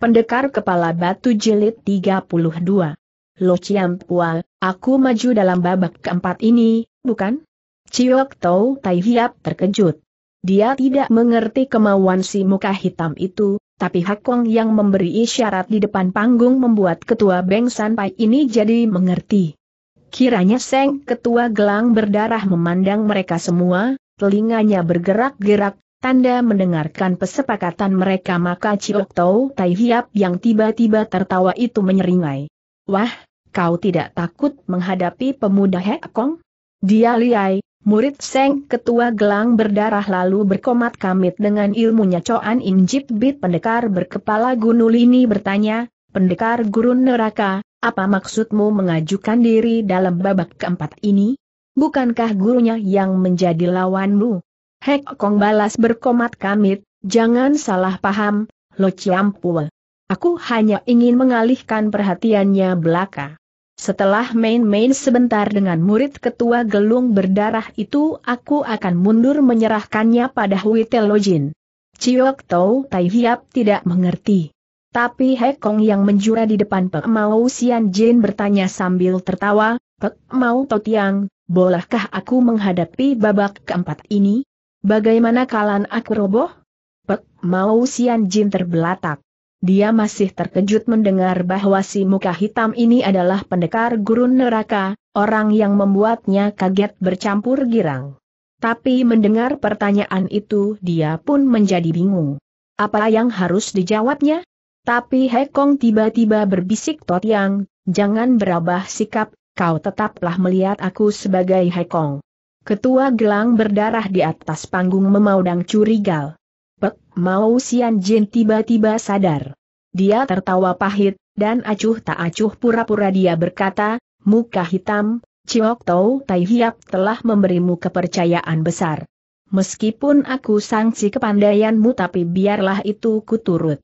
Pendekar Kepala Batu Jilid 32. Lo Pual, aku maju dalam babak keempat ini, bukan? Ciok Tau Tai Hiap terkejut. Dia tidak mengerti kemauan si muka hitam itu, tapi Hakong yang memberi isyarat di depan panggung membuat ketua Beng Sanpai ini jadi mengerti. Kiranya Seng ketua gelang berdarah memandang mereka semua, telinganya bergerak-gerak, Tanda mendengarkan kesepakatan mereka maka Ciok Tau Tai Hiap yang tiba-tiba tertawa itu menyeringai. Wah, kau tidak takut menghadapi pemuda Hekong? Dia liai, murid Seng ketua gelang berdarah lalu berkomat kamit dengan ilmunya Coan Injit Bit pendekar berkepala gunul ini bertanya, pendekar gurun neraka, apa maksudmu mengajukan diri dalam babak keempat ini? Bukankah gurunya yang menjadi lawanmu? Hek Kong balas berkomat kamit, jangan salah paham, Lo Ciampua. Aku hanya ingin mengalihkan perhatiannya belaka. Setelah main-main sebentar dengan murid ketua gelung berdarah itu aku akan mundur menyerahkannya pada Hui Telojin. Chiok Tau Tai Hiap tidak mengerti. Tapi Kong yang menjura di depan Pek Mau Sian Jin bertanya sambil tertawa, Pek Mau Tiang, bolehkah aku menghadapi babak keempat ini? Bagaimana kalian aku roboh? Pek, mau Sian Jin terbelatak. Dia masih terkejut mendengar bahwa si muka hitam ini adalah pendekar gurun neraka, orang yang membuatnya kaget bercampur girang. Tapi mendengar pertanyaan itu dia pun menjadi bingung. Apa yang harus dijawabnya? Tapi Hekong tiba-tiba berbisik Tot Yang, jangan berubah sikap, kau tetaplah melihat aku sebagai Hekong. Ketua gelang berdarah di atas panggung memaudang curigal. Pek, mau Sian Jin tiba-tiba sadar. Dia tertawa pahit, dan acuh tak acuh pura-pura dia berkata, muka hitam, Ciok Tau Tai Hiap telah memberimu kepercayaan besar. Meskipun aku sangsi kepandaianmu tapi biarlah itu kuturut.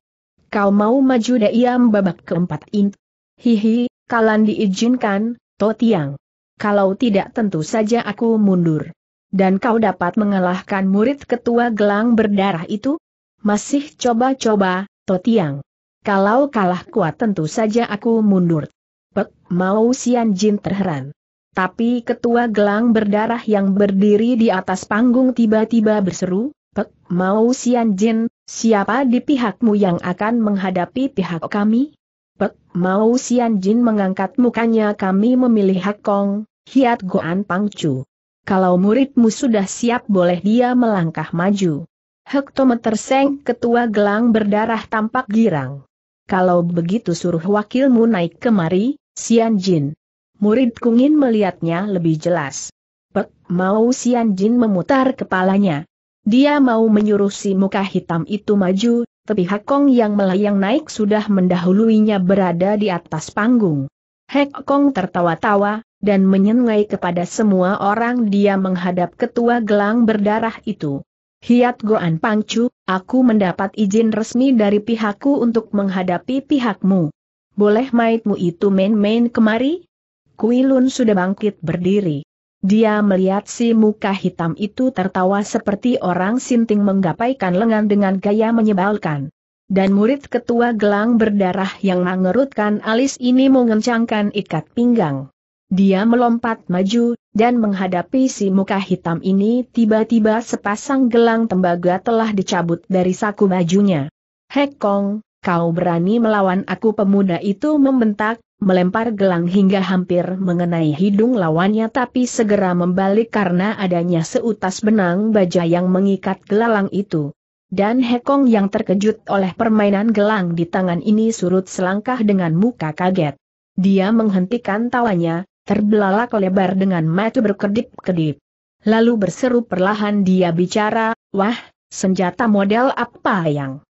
Kau mau maju daiam babak keempat int. Hihi, kalan diizinkan, Tiang kalau tidak tentu saja aku mundur. Dan kau dapat mengalahkan murid ketua gelang berdarah itu? Masih coba-coba, Totiang. Kalau kalah kuat tentu saja aku mundur. Pek, mau Sian Jin terheran. Tapi ketua gelang berdarah yang berdiri di atas panggung tiba-tiba berseru, Pek, mau Sian Jin, siapa di pihakmu yang akan menghadapi pihak kami? Pek, mau Sian Jin mengangkat mukanya kami memilih Hak Kong, Hiat Goan Pangcu. Kalau muridmu sudah siap boleh dia melangkah maju. Hektometer Seng ketua gelang berdarah tampak girang. Kalau begitu suruh wakilmu naik kemari, Sian Jin. Murid Kungin melihatnya lebih jelas. Pek, mau Sian Jin memutar kepalanya. Dia mau menyuruh si muka hitam itu maju, tapi Hakong yang melayang naik sudah mendahuluinya berada di atas panggung. Hakong tertawa-tawa, dan menyengai kepada semua orang dia menghadap ketua gelang berdarah itu. Hiat Goan Pangcu, aku mendapat izin resmi dari pihakku untuk menghadapi pihakmu. Boleh maitmu itu main-main kemari? Kuilun sudah bangkit berdiri. Dia melihat si muka hitam itu tertawa seperti orang sinting menggapaikan lengan dengan gaya menyebalkan. Dan murid ketua gelang berdarah yang mengerutkan alis ini mengencangkan ikat pinggang. Dia melompat maju, dan menghadapi si muka hitam ini tiba-tiba sepasang gelang tembaga telah dicabut dari saku bajunya. Hekong, kau berani melawan aku pemuda itu membentak, melempar gelang hingga hampir mengenai hidung lawannya tapi segera membalik karena adanya seutas benang baja yang mengikat gelang itu. Dan Hekong yang terkejut oleh permainan gelang di tangan ini surut selangkah dengan muka kaget. Dia menghentikan tawanya, terbelalak lebar dengan mata berkedip-kedip. Lalu berseru perlahan dia bicara, wah, senjata model apa yang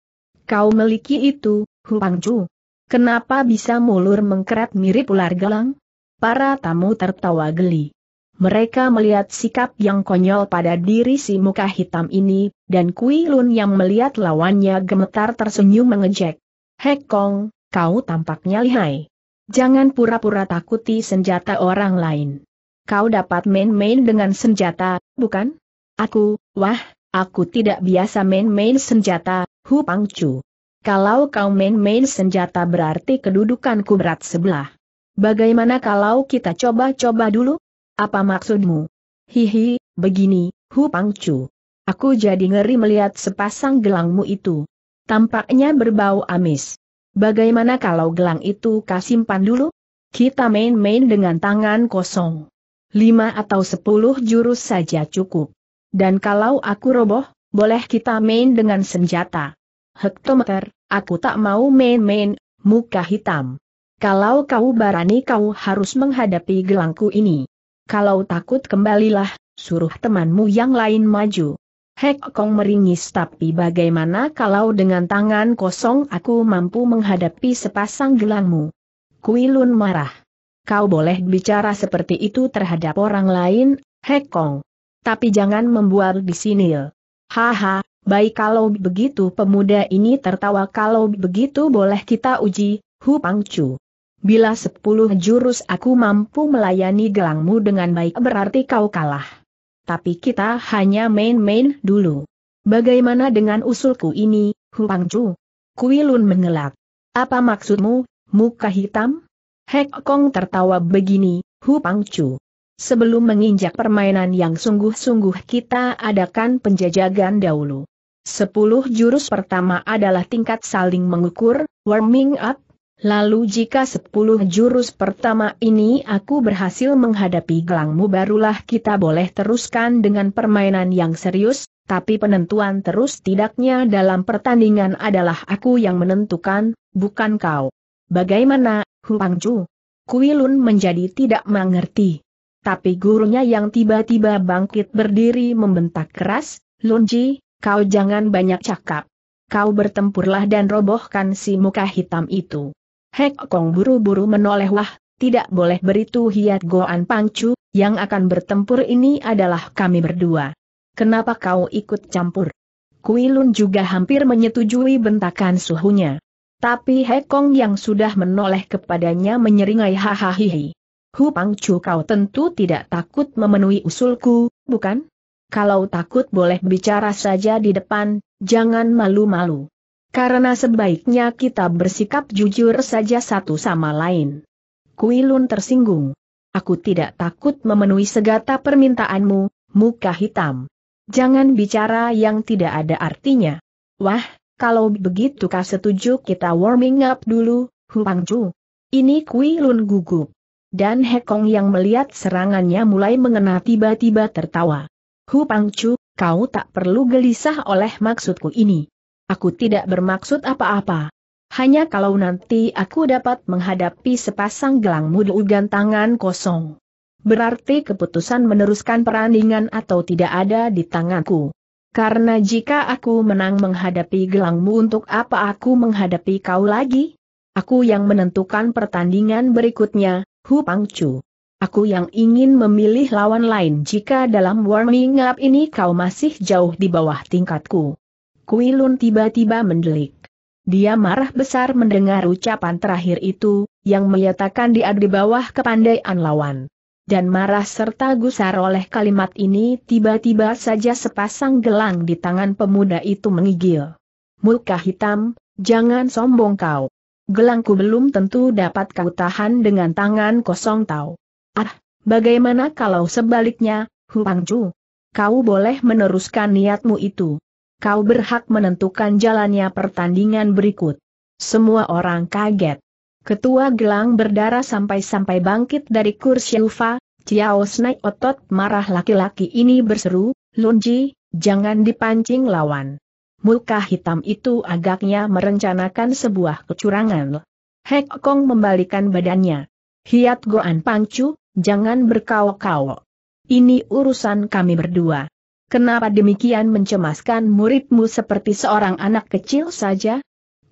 kau miliki itu, Huang Kenapa bisa mulur mengkerat mirip ular gelang? Para tamu tertawa geli. Mereka melihat sikap yang konyol pada diri si muka hitam ini, dan Kui Lun yang melihat lawannya gemetar tersenyum mengejek. Kong, kau tampaknya lihai. Jangan pura-pura takuti senjata orang lain. Kau dapat main-main dengan senjata, bukan? Aku, wah, aku tidak biasa main-main senjata, Hu Pangcu. Kalau kau main-main senjata berarti kedudukanku berat sebelah. Bagaimana kalau kita coba-coba dulu? Apa maksudmu? Hihi, begini, Hu Pangcu. Aku jadi ngeri melihat sepasang gelangmu itu. Tampaknya berbau amis. Bagaimana kalau gelang itu kau simpan dulu? Kita main-main dengan tangan kosong. Lima atau sepuluh jurus saja cukup. Dan kalau aku roboh, boleh kita main dengan senjata. Hektometer, Aku tak mau main-main, muka hitam. Kalau kau berani, kau harus menghadapi gelangku ini. Kalau takut kembalilah, suruh temanmu yang lain maju. Hek Kong meringis tapi bagaimana kalau dengan tangan kosong aku mampu menghadapi sepasang gelangmu? Kuilun marah. Kau boleh bicara seperti itu terhadap orang lain, Hek Kong. Tapi jangan membuat di sini. Haha, Baik kalau begitu pemuda ini tertawa kalau begitu boleh kita uji, Hu Pangcu. Bila sepuluh jurus aku mampu melayani gelangmu dengan baik berarti kau kalah. Tapi kita hanya main-main dulu. Bagaimana dengan usulku ini, Hu Pangcu? Kuilun mengelak. Apa maksudmu, muka hitam? Hek Kong tertawa begini, Hu Pangcu. Sebelum menginjak permainan yang sungguh-sungguh kita adakan penjajagan dahulu. Sepuluh jurus pertama adalah tingkat saling mengukur, warming up, Lalu jika sepuluh jurus pertama ini aku berhasil menghadapi gelangmu barulah kita boleh teruskan dengan permainan yang serius, tapi penentuan terus tidaknya dalam pertandingan adalah aku yang menentukan, bukan kau. Bagaimana, Hu Pangju? Kui Lun menjadi tidak mengerti. Tapi gurunya yang tiba-tiba bangkit berdiri membentak keras, Lunji, Kau jangan banyak cakap. Kau bertempurlah dan robohkan si muka hitam itu. Hek Kong buru-buru menoleh wah, tidak boleh beritu hiat Goan Pangcu, yang akan bertempur ini adalah kami berdua. Kenapa kau ikut campur? Kuilun juga hampir menyetujui bentakan suhunya. Tapi Kong yang sudah menoleh kepadanya menyeringai hahaha. Hu Pangcu kau tentu tidak takut memenuhi usulku, bukan? kalau takut boleh bicara saja di depan, jangan malu-malu. Karena sebaiknya kita bersikap jujur saja satu sama lain. Kuilun tersinggung. Aku tidak takut memenuhi segata permintaanmu, muka hitam. Jangan bicara yang tidak ada artinya. Wah, kalau begitu kah setuju kita warming up dulu, Huang Ini Kui Lun gugup. Dan Hekong yang melihat serangannya mulai mengena tiba-tiba tertawa. Hu Pangcu, kau tak perlu gelisah oleh maksudku ini. Aku tidak bermaksud apa-apa. Hanya kalau nanti aku dapat menghadapi sepasang gelang mudugan tangan kosong. Berarti keputusan meneruskan perandingan atau tidak ada di tanganku. Karena jika aku menang menghadapi gelangmu untuk apa aku menghadapi kau lagi? Aku yang menentukan pertandingan berikutnya, Hu Pangcu. Aku yang ingin memilih lawan lain jika dalam warming up ini kau masih jauh di bawah tingkatku. Kuilun tiba-tiba mendelik. Dia marah besar mendengar ucapan terakhir itu, yang menyatakan dia di bawah kepandaian lawan. Dan marah serta gusar oleh kalimat ini tiba-tiba saja sepasang gelang di tangan pemuda itu mengigil. Muka hitam, jangan sombong kau. Gelangku belum tentu dapat kau tahan dengan tangan kosong tahu. Ah, bagaimana kalau sebaliknya, Huang Chu? Kau boleh meneruskan niatmu itu. Kau berhak menentukan jalannya pertandingan berikut. Semua orang kaget. Ketua gelang berdarah sampai-sampai bangkit dari kursi Ufa, Ciao Snai otot marah laki-laki ini berseru, Lunji, jangan dipancing lawan. Muka hitam itu agaknya merencanakan sebuah kecurangan. Hek Kong membalikan badannya. Hiat Goan Pangcu, Jangan berkawok-kawok. Ini urusan kami berdua. Kenapa demikian mencemaskan muridmu seperti seorang anak kecil saja?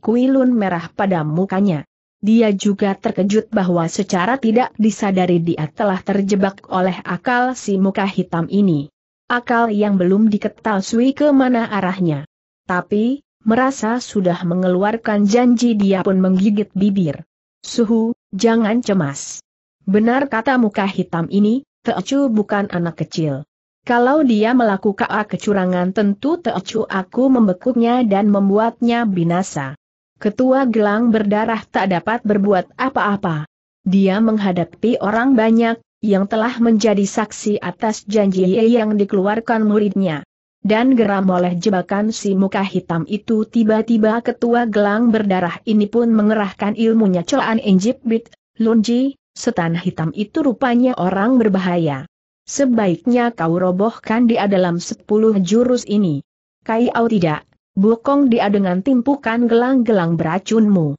Kuilun merah pada mukanya. Dia juga terkejut bahwa secara tidak disadari dia telah terjebak oleh akal si muka hitam ini. Akal yang belum diketahui ke mana arahnya. Tapi, merasa sudah mengeluarkan janji dia pun menggigit bibir. Suhu, jangan cemas. Benar kata muka hitam ini, Teocu bukan anak kecil. Kalau dia melakukan kecurangan tentu Teocu aku membekuknya dan membuatnya binasa. Ketua gelang berdarah tak dapat berbuat apa-apa. Dia menghadapi orang banyak, yang telah menjadi saksi atas janji yang dikeluarkan muridnya. Dan geram oleh jebakan si muka hitam itu tiba-tiba ketua gelang berdarah ini pun mengerahkan ilmunya Coan injibit Lunji, Setan hitam itu rupanya orang berbahaya. Sebaiknya kau robohkan dia dalam sepuluh jurus ini. Kaiau tidak, Bukong dia dengan timpukan gelang-gelang beracunmu.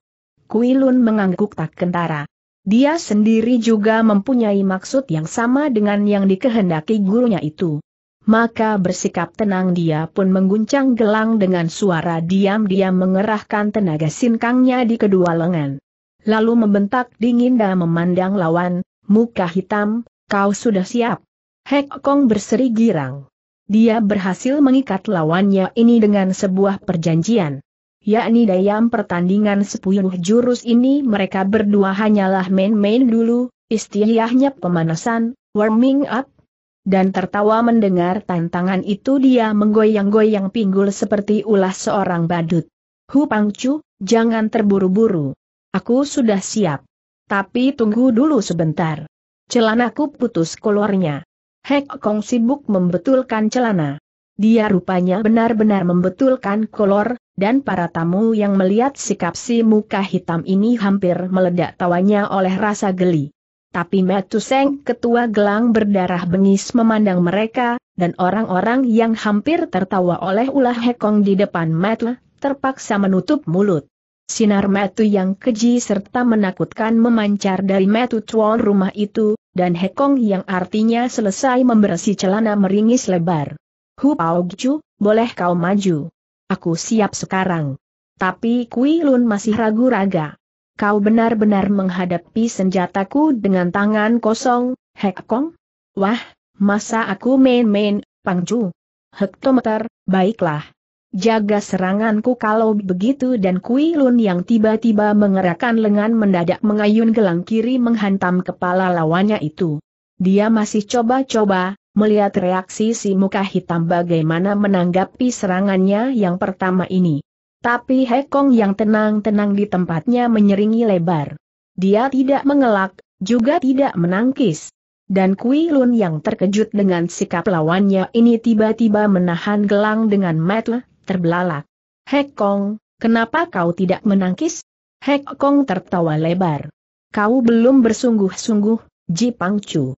Kuilun mengangguk tak kentara. Dia sendiri juga mempunyai maksud yang sama dengan yang dikehendaki gurunya itu. Maka bersikap tenang dia pun mengguncang gelang dengan suara diam-diam mengerahkan tenaga sinkangnya di kedua lengan lalu membentak dingin dan memandang lawan, muka hitam, kau sudah siap. Hek Kong berseri girang. Dia berhasil mengikat lawannya ini dengan sebuah perjanjian. Yakni dayam pertandingan sepuluh jurus ini mereka berdua hanyalah main-main dulu, istilahnya pemanasan, warming up. Dan tertawa mendengar tantangan itu dia menggoyang-goyang pinggul seperti ulah seorang badut. Hu Pangcu, jangan terburu-buru. Aku sudah siap. Tapi tunggu dulu sebentar. Celanaku putus kolornya. Hek Kong sibuk membetulkan celana. Dia rupanya benar-benar membetulkan kolor, dan para tamu yang melihat sikap si muka hitam ini hampir meledak tawanya oleh rasa geli. Tapi Seng, ketua gelang berdarah bengis memandang mereka, dan orang-orang yang hampir tertawa oleh ulah Hekong di depan Metu, terpaksa menutup mulut. Sinar metu yang keji serta menakutkan memancar dari metu tuan rumah itu, dan hekong yang artinya selesai membersih celana meringis lebar. Hu Pao Gicu, boleh kau maju. Aku siap sekarang. Tapi Kui Lun masih ragu raga. Kau benar-benar menghadapi senjataku dengan tangan kosong, Hekong? Wah, masa aku main-main, Pangju? Hektometer, baiklah. Jaga seranganku kalau begitu dan Kui Lun yang tiba-tiba mengerahkan lengan mendadak mengayun gelang kiri menghantam kepala lawannya itu. Dia masih coba-coba, melihat reaksi si muka hitam bagaimana menanggapi serangannya yang pertama ini. Tapi Hekong yang tenang-tenang di tempatnya menyeringi lebar. Dia tidak mengelak, juga tidak menangkis. Dan Kui Lun yang terkejut dengan sikap lawannya ini tiba-tiba menahan gelang dengan metle terbelalak. Hek Kong, kenapa kau tidak menangkis? Hek Kong tertawa lebar. Kau belum bersungguh-sungguh, Ji Pang Chu.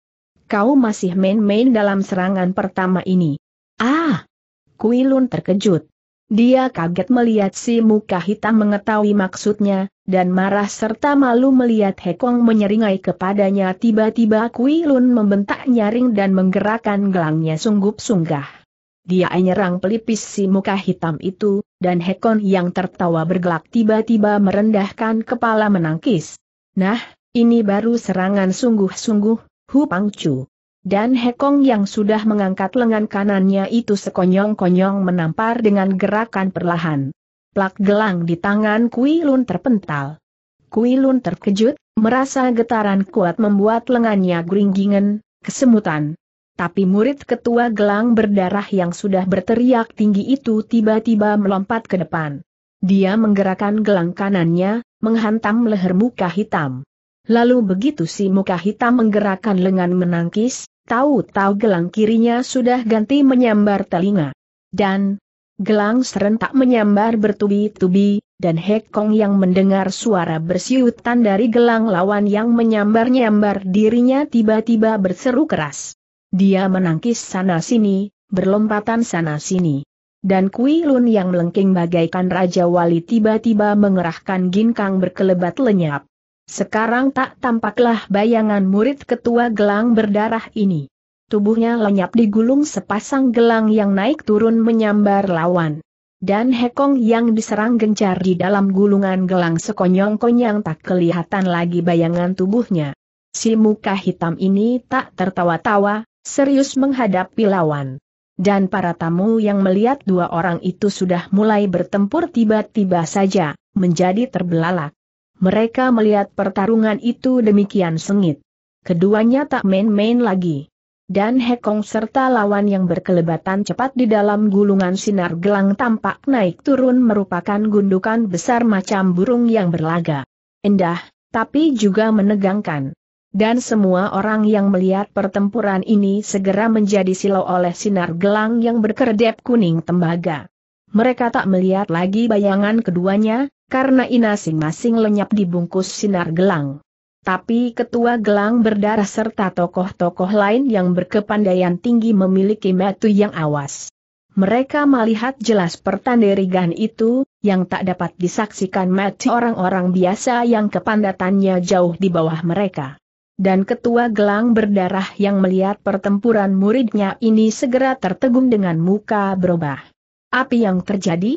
Kau masih main-main dalam serangan pertama ini. Ah! Kui Lun terkejut. Dia kaget melihat si muka hitam mengetahui maksudnya, dan marah serta malu melihat Hekong menyeringai kepadanya tiba-tiba Kui Lun membentak nyaring dan menggerakkan gelangnya sungguh sunggah dia menyerang pelipis si muka hitam itu, dan Hekon yang tertawa bergelak tiba-tiba merendahkan kepala menangkis. Nah, ini baru serangan sungguh-sungguh, Hu Pangcu. Dan Hekong yang sudah mengangkat lengan kanannya itu sekonyong-konyong menampar dengan gerakan perlahan. Plak gelang di tangan Kui Lun terpental. Kui Lun terkejut, merasa getaran kuat membuat lengannya geringgingen, kesemutan tapi murid ketua gelang berdarah yang sudah berteriak tinggi itu tiba-tiba melompat ke depan. Dia menggerakkan gelang kanannya, menghantam leher muka hitam. Lalu begitu si muka hitam menggerakkan lengan menangkis, tahu-tahu gelang kirinya sudah ganti menyambar telinga. Dan gelang serentak menyambar bertubi-tubi, dan Hekong yang mendengar suara bersiutan dari gelang lawan yang menyambar-nyambar dirinya tiba-tiba berseru keras. Dia menangkis sana-sini, berlompatan sana-sini. Dan Kui Lun yang melengking bagaikan Raja Wali tiba-tiba mengerahkan ginkang berkelebat lenyap. Sekarang tak tampaklah bayangan murid ketua gelang berdarah ini. Tubuhnya lenyap digulung sepasang gelang yang naik turun menyambar lawan. Dan Hekong yang diserang gencar di dalam gulungan gelang sekonyong konyong tak kelihatan lagi bayangan tubuhnya. Si muka hitam ini tak tertawa-tawa, serius menghadapi lawan. Dan para tamu yang melihat dua orang itu sudah mulai bertempur tiba-tiba saja, menjadi terbelalak. Mereka melihat pertarungan itu demikian sengit. Keduanya tak main-main lagi. Dan Hekong serta lawan yang berkelebatan cepat di dalam gulungan sinar gelang tampak naik turun merupakan gundukan besar macam burung yang berlaga. Endah, tapi juga menegangkan dan semua orang yang melihat pertempuran ini segera menjadi silau oleh sinar gelang yang berkedip kuning tembaga. Mereka tak melihat lagi bayangan keduanya, karena inasing masing lenyap dibungkus sinar gelang. Tapi ketua gelang berdarah serta tokoh-tokoh lain yang berkepandaian tinggi memiliki metu yang awas. Mereka melihat jelas pertanda rigan itu, yang tak dapat disaksikan mati orang-orang biasa yang kepandatannya jauh di bawah mereka dan ketua gelang berdarah yang melihat pertempuran muridnya ini segera tertegun dengan muka berubah. Api yang terjadi?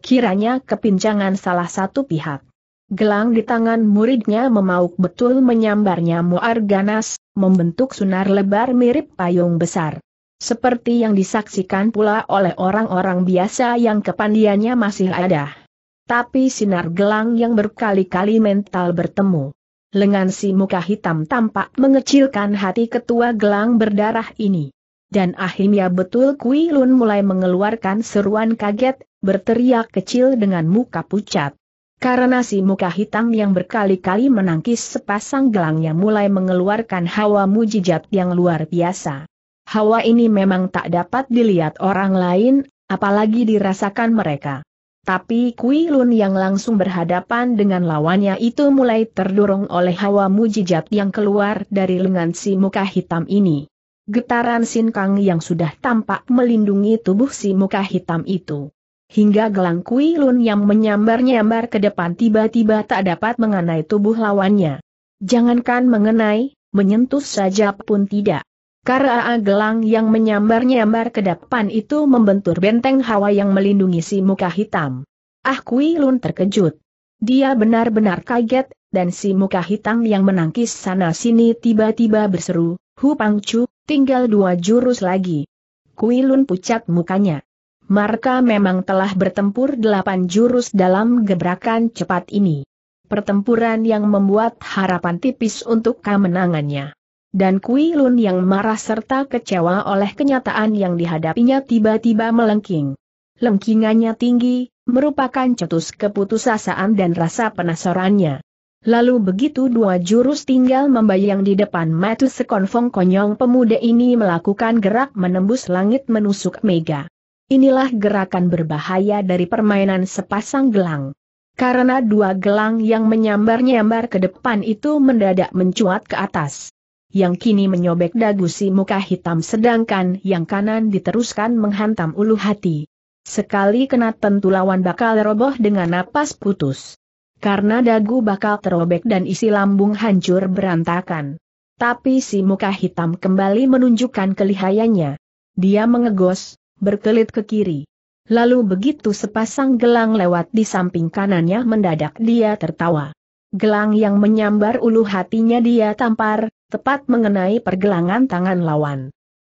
Kiranya kepincangan salah satu pihak. Gelang di tangan muridnya memauk betul menyambarnya muar ganas, membentuk sunar lebar mirip payung besar. Seperti yang disaksikan pula oleh orang-orang biasa yang kepandiannya masih ada. Tapi sinar gelang yang berkali-kali mental bertemu lengan si muka hitam tampak mengecilkan hati ketua gelang berdarah ini. Dan akhirnya betul Kui Lun mulai mengeluarkan seruan kaget, berteriak kecil dengan muka pucat. Karena si muka hitam yang berkali-kali menangkis sepasang gelangnya mulai mengeluarkan hawa mujijat yang luar biasa. Hawa ini memang tak dapat dilihat orang lain, apalagi dirasakan mereka. Tapi Kui Lun yang langsung berhadapan dengan lawannya itu mulai terdorong oleh hawa mujijat yang keluar dari lengan si muka hitam ini. Getaran sin Kang yang sudah tampak melindungi tubuh si muka hitam itu. Hingga gelang Kui Lun yang menyambar-nyambar ke depan tiba-tiba tak dapat mengenai tubuh lawannya. Jangankan mengenai, menyentuh saja pun tidak. Karena gelang yang menyambar-nyambar ke depan itu membentur benteng hawa yang melindungi si muka hitam. Ah Kui Lun terkejut. Dia benar-benar kaget, dan si muka hitam yang menangkis sana-sini tiba-tiba berseru, Hu Pang Chu, tinggal dua jurus lagi. Kui Lun pucat mukanya. Marka memang telah bertempur delapan jurus dalam gebrakan cepat ini. Pertempuran yang membuat harapan tipis untuk kemenangannya dan Kui Lun yang marah serta kecewa oleh kenyataan yang dihadapinya tiba-tiba melengking. Lengkingannya tinggi, merupakan cetus keputusasaan dan rasa penasarannya. Lalu begitu dua jurus tinggal membayang di depan Matu sekonfong konyong pemuda ini melakukan gerak menembus langit menusuk mega. Inilah gerakan berbahaya dari permainan sepasang gelang. Karena dua gelang yang menyambar-nyambar ke depan itu mendadak mencuat ke atas yang kini menyobek dagu si muka hitam sedangkan yang kanan diteruskan menghantam ulu hati. Sekali kena tentu lawan bakal roboh dengan napas putus. Karena dagu bakal terobek dan isi lambung hancur berantakan. Tapi si muka hitam kembali menunjukkan kelihayannya. Dia mengegos, berkelit ke kiri. Lalu begitu sepasang gelang lewat di samping kanannya mendadak dia tertawa. Gelang yang menyambar ulu hatinya dia tampar, tepat mengenai pergelangan tangan lawan.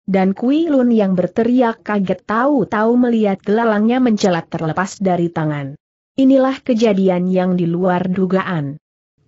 Dan Kui Lun yang berteriak kaget tahu-tahu melihat gelalangnya mencelat terlepas dari tangan. Inilah kejadian yang di luar dugaan.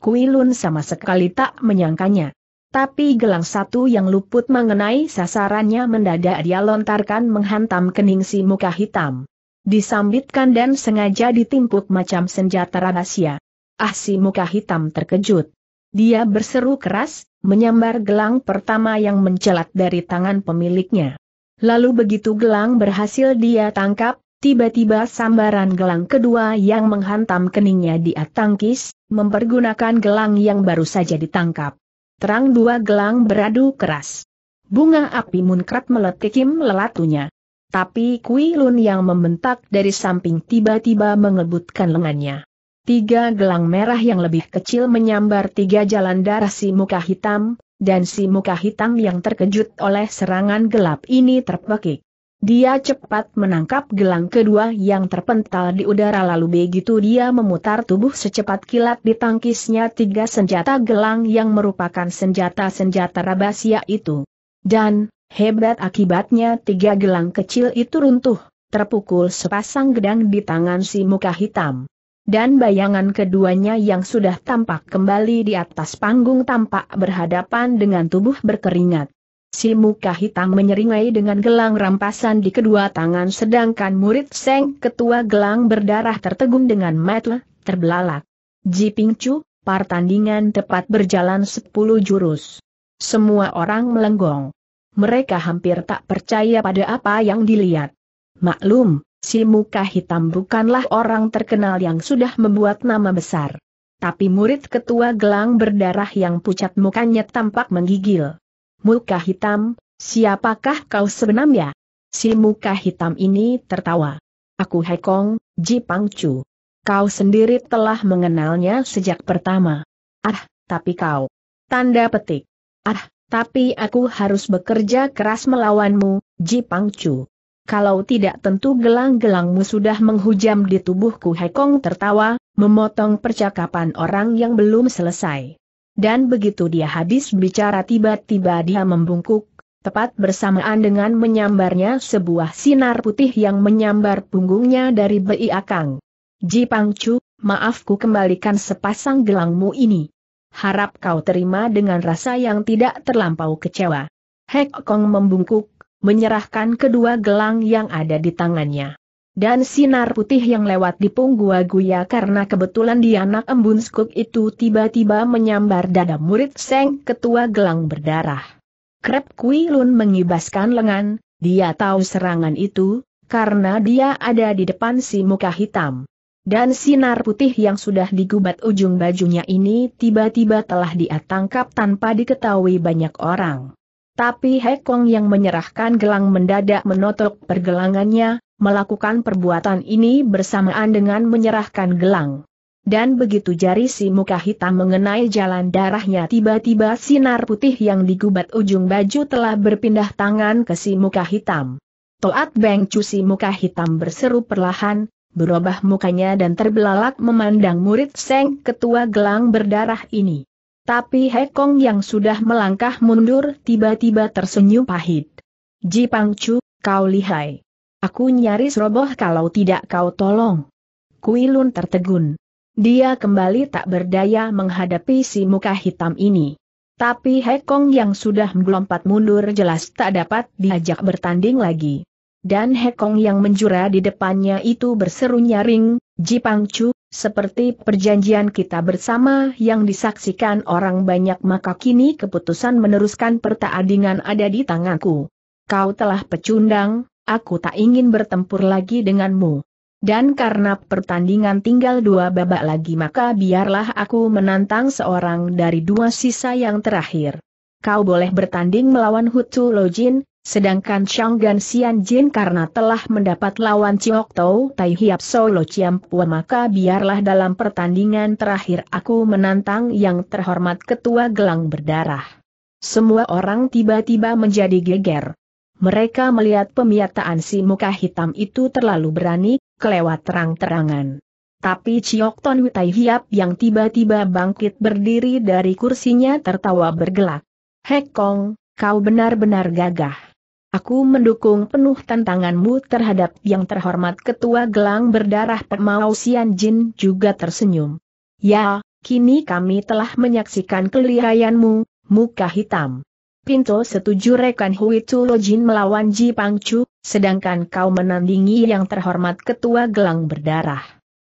Kui Lun sama sekali tak menyangkanya. Tapi gelang satu yang luput mengenai sasarannya mendadak dia lontarkan menghantam kening si muka hitam. Disambitkan dan sengaja ditimpuk macam senjata rahasia. Ah si muka hitam terkejut. Dia berseru keras, menyambar gelang pertama yang mencelat dari tangan pemiliknya. Lalu begitu gelang berhasil dia tangkap, tiba-tiba sambaran gelang kedua yang menghantam keningnya di atangkis, mempergunakan gelang yang baru saja ditangkap. Terang dua gelang beradu keras. Bunga api munkrat meletikim lelatunya. Tapi Kui Lun yang membentak dari samping tiba-tiba mengebutkan lengannya. Tiga gelang merah yang lebih kecil menyambar tiga jalan darah si muka hitam, dan si muka hitam yang terkejut oleh serangan gelap ini terpekik. Dia cepat menangkap gelang kedua yang terpental di udara lalu begitu dia memutar tubuh secepat kilat di tangkisnya tiga senjata gelang yang merupakan senjata-senjata rabasia itu. Dan, hebat akibatnya tiga gelang kecil itu runtuh, terpukul sepasang gedang di tangan si muka hitam. Dan bayangan keduanya yang sudah tampak kembali di atas panggung tampak berhadapan dengan tubuh berkeringat. Si muka hitam menyeringai dengan gelang rampasan di kedua tangan sedangkan murid Seng ketua gelang berdarah tertegun dengan mata terbelalak. Ji Ping Chu, pertandingan tepat berjalan sepuluh jurus. Semua orang melenggong. Mereka hampir tak percaya pada apa yang dilihat. Maklum, si muka hitam bukanlah orang terkenal yang sudah membuat nama besar. Tapi murid ketua gelang berdarah yang pucat mukanya tampak menggigil. Muka hitam, siapakah kau sebenarnya? Si muka hitam ini tertawa. Aku Hekong, Ji Pang Pangcu. Kau sendiri telah mengenalnya sejak pertama. Ah, tapi kau. Tanda petik. Ah, tapi aku harus bekerja keras melawanmu, Ji Pang Pangcu. Kalau tidak tentu gelang-gelangmu sudah menghujam di tubuhku Hekong tertawa, memotong percakapan orang yang belum selesai. Dan begitu dia habis bicara tiba-tiba dia membungkuk, tepat bersamaan dengan menyambarnya sebuah sinar putih yang menyambar punggungnya dari Bei Akang. Ji Chu, maafku kembalikan sepasang gelangmu ini. Harap kau terima dengan rasa yang tidak terlampau kecewa. Hek Kong membungkuk, menyerahkan kedua gelang yang ada di tangannya. Dan sinar putih yang lewat di punggua guya karena kebetulan di anak embun skuk itu tiba-tiba menyambar dada murid Seng ketua gelang berdarah. Krep Kui Lun mengibaskan lengan, dia tahu serangan itu, karena dia ada di depan si muka hitam. Dan sinar putih yang sudah digubat ujung bajunya ini tiba-tiba telah dia tangkap tanpa diketahui banyak orang. Tapi Hekong yang menyerahkan gelang mendadak menotok pergelangannya, melakukan perbuatan ini bersamaan dengan menyerahkan gelang. Dan begitu jari si muka hitam mengenai jalan darahnya tiba-tiba sinar putih yang digubat ujung baju telah berpindah tangan ke si muka hitam. Toat Beng Cu si muka hitam berseru perlahan, berubah mukanya dan terbelalak memandang murid Seng ketua gelang berdarah ini. Tapi Hekong yang sudah melangkah mundur tiba-tiba tersenyum pahit. Ji Pangcu, kau lihai. Aku nyaris roboh kalau tidak kau tolong. Kuilun tertegun. Dia kembali tak berdaya menghadapi si muka hitam ini. Tapi Hekong yang sudah melompat mundur jelas tak dapat diajak bertanding lagi dan Hekong yang menjura di depannya itu berseru nyaring, Chu, seperti perjanjian kita bersama yang disaksikan orang banyak maka kini keputusan meneruskan pertaadingan ada di tanganku. Kau telah pecundang, aku tak ingin bertempur lagi denganmu. Dan karena pertandingan tinggal dua babak lagi maka biarlah aku menantang seorang dari dua sisa yang terakhir. Kau boleh bertanding melawan Hutu Lojin, Sedangkan Gan Xian Jin karena telah mendapat lawan Chiok Tau Tai Hiap Solo Chiam Pua maka biarlah dalam pertandingan terakhir aku menantang yang terhormat ketua gelang berdarah. Semua orang tiba-tiba menjadi geger. Mereka melihat pemiataan si muka hitam itu terlalu berani, kelewat terang-terangan. Tapi Chiok Ton Tai Hiap yang tiba-tiba bangkit berdiri dari kursinya tertawa bergelak. Hekong, kau benar-benar gagah. Aku mendukung penuh tantanganmu terhadap yang terhormat ketua gelang berdarah Pemau Sian Jin juga tersenyum. Ya, kini kami telah menyaksikan kelirayanmu, muka hitam. Pinto setuju rekan Hui Tulo Jin melawan Ji Pangcu, sedangkan kau menandingi yang terhormat ketua gelang berdarah.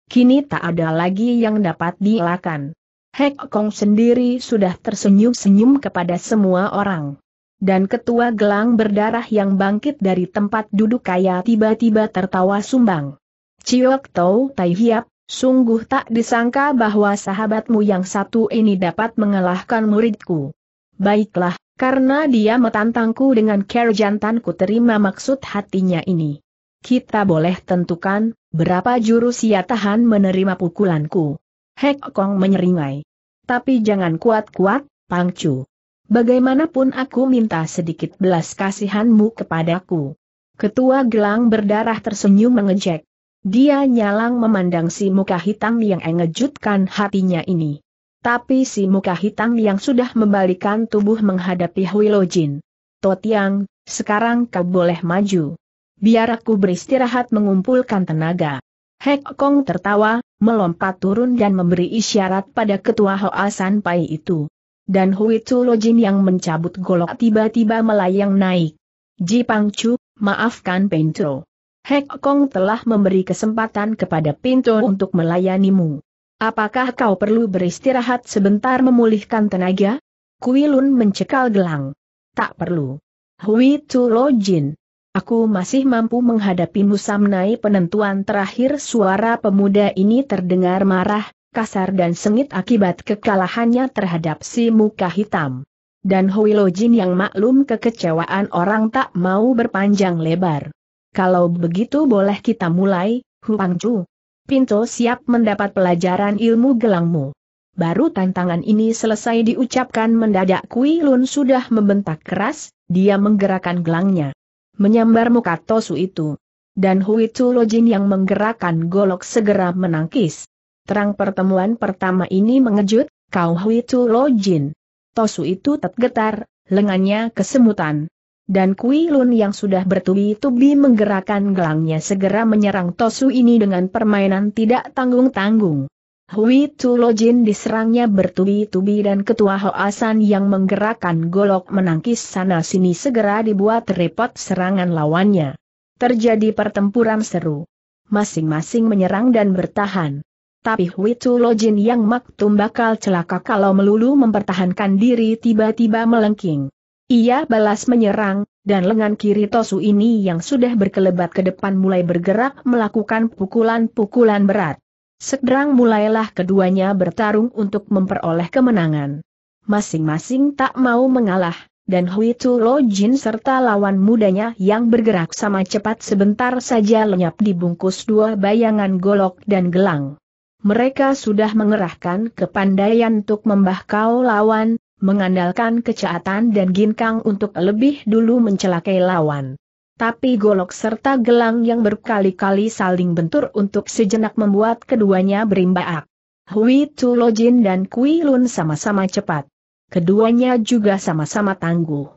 Kini tak ada lagi yang dapat dielakkan. Hek Kong sendiri sudah tersenyum-senyum kepada semua orang dan ketua gelang berdarah yang bangkit dari tempat duduk kaya tiba-tiba tertawa sumbang. Ciok Tau Tai Hiap, sungguh tak disangka bahwa sahabatmu yang satu ini dapat mengalahkan muridku. Baiklah, karena dia metantangku dengan care jantanku terima maksud hatinya ini. Kita boleh tentukan, berapa jurus ia tahan menerima pukulanku. Hek Kong menyeringai. Tapi jangan kuat-kuat, Pangcu bagaimanapun aku minta sedikit belas kasihanmu kepadaku. Ketua gelang berdarah tersenyum mengejek. Dia nyalang memandang si muka hitam yang mengejutkan hatinya ini. Tapi si muka hitam yang sudah membalikan tubuh menghadapi Huilojin. Totiang, sekarang kau boleh maju. Biar aku beristirahat mengumpulkan tenaga. Hek Kong tertawa, melompat turun dan memberi isyarat pada ketua Hoa San Pai itu dan Hui Tulojin yang mencabut golok tiba-tiba melayang naik. Ji Pangcu, maafkan Pintu. Hek Kong telah memberi kesempatan kepada Pinto untuk melayanimu. Apakah kau perlu beristirahat sebentar memulihkan tenaga? Kuilun mencekal gelang. Tak perlu. Hui Tulojin. Aku masih mampu menghadapi musamnai penentuan terakhir suara pemuda ini terdengar marah, kasar dan sengit akibat kekalahannya terhadap si muka hitam. Dan Jin yang maklum kekecewaan orang tak mau berpanjang lebar. Kalau begitu boleh kita mulai, Huang Chu. Pinto siap mendapat pelajaran ilmu gelangmu. Baru tantangan ini selesai diucapkan mendadak Kui Lun sudah membentak keras, dia menggerakkan gelangnya. Menyambar muka Tosu itu. Dan Hui Lo Jin yang menggerakkan golok segera menangkis. Terang pertemuan pertama ini mengejut, kau Hui Tu Lo Jin. Tosu itu tergetar, lengannya kesemutan. Dan Kui Lun yang sudah bertubi-tubi menggerakkan gelangnya segera menyerang Tosu ini dengan permainan tidak tanggung-tanggung. Hui Tu Lo Jin diserangnya bertubi-tubi dan ketua Hoasan yang menggerakkan golok menangkis sana-sini segera dibuat repot serangan lawannya. Terjadi pertempuran seru. Masing-masing menyerang dan bertahan tapi Huitulo Jin yang maktum bakal celaka kalau melulu mempertahankan diri tiba-tiba melengking. Ia balas menyerang, dan lengan kiri Tosu ini yang sudah berkelebat ke depan mulai bergerak melakukan pukulan-pukulan berat. Segerang mulailah keduanya bertarung untuk memperoleh kemenangan. Masing-masing tak mau mengalah, dan Hui Tu Lo Jin serta lawan mudanya yang bergerak sama cepat sebentar saja lenyap dibungkus dua bayangan golok dan gelang mereka sudah mengerahkan kepandaian untuk membahkau lawan, mengandalkan kejahatan dan ginkang untuk lebih dulu mencelakai lawan. Tapi golok serta gelang yang berkali-kali saling bentur untuk sejenak membuat keduanya berimbaak. Hui Tulojin dan Kui Lun sama-sama cepat. Keduanya juga sama-sama tangguh.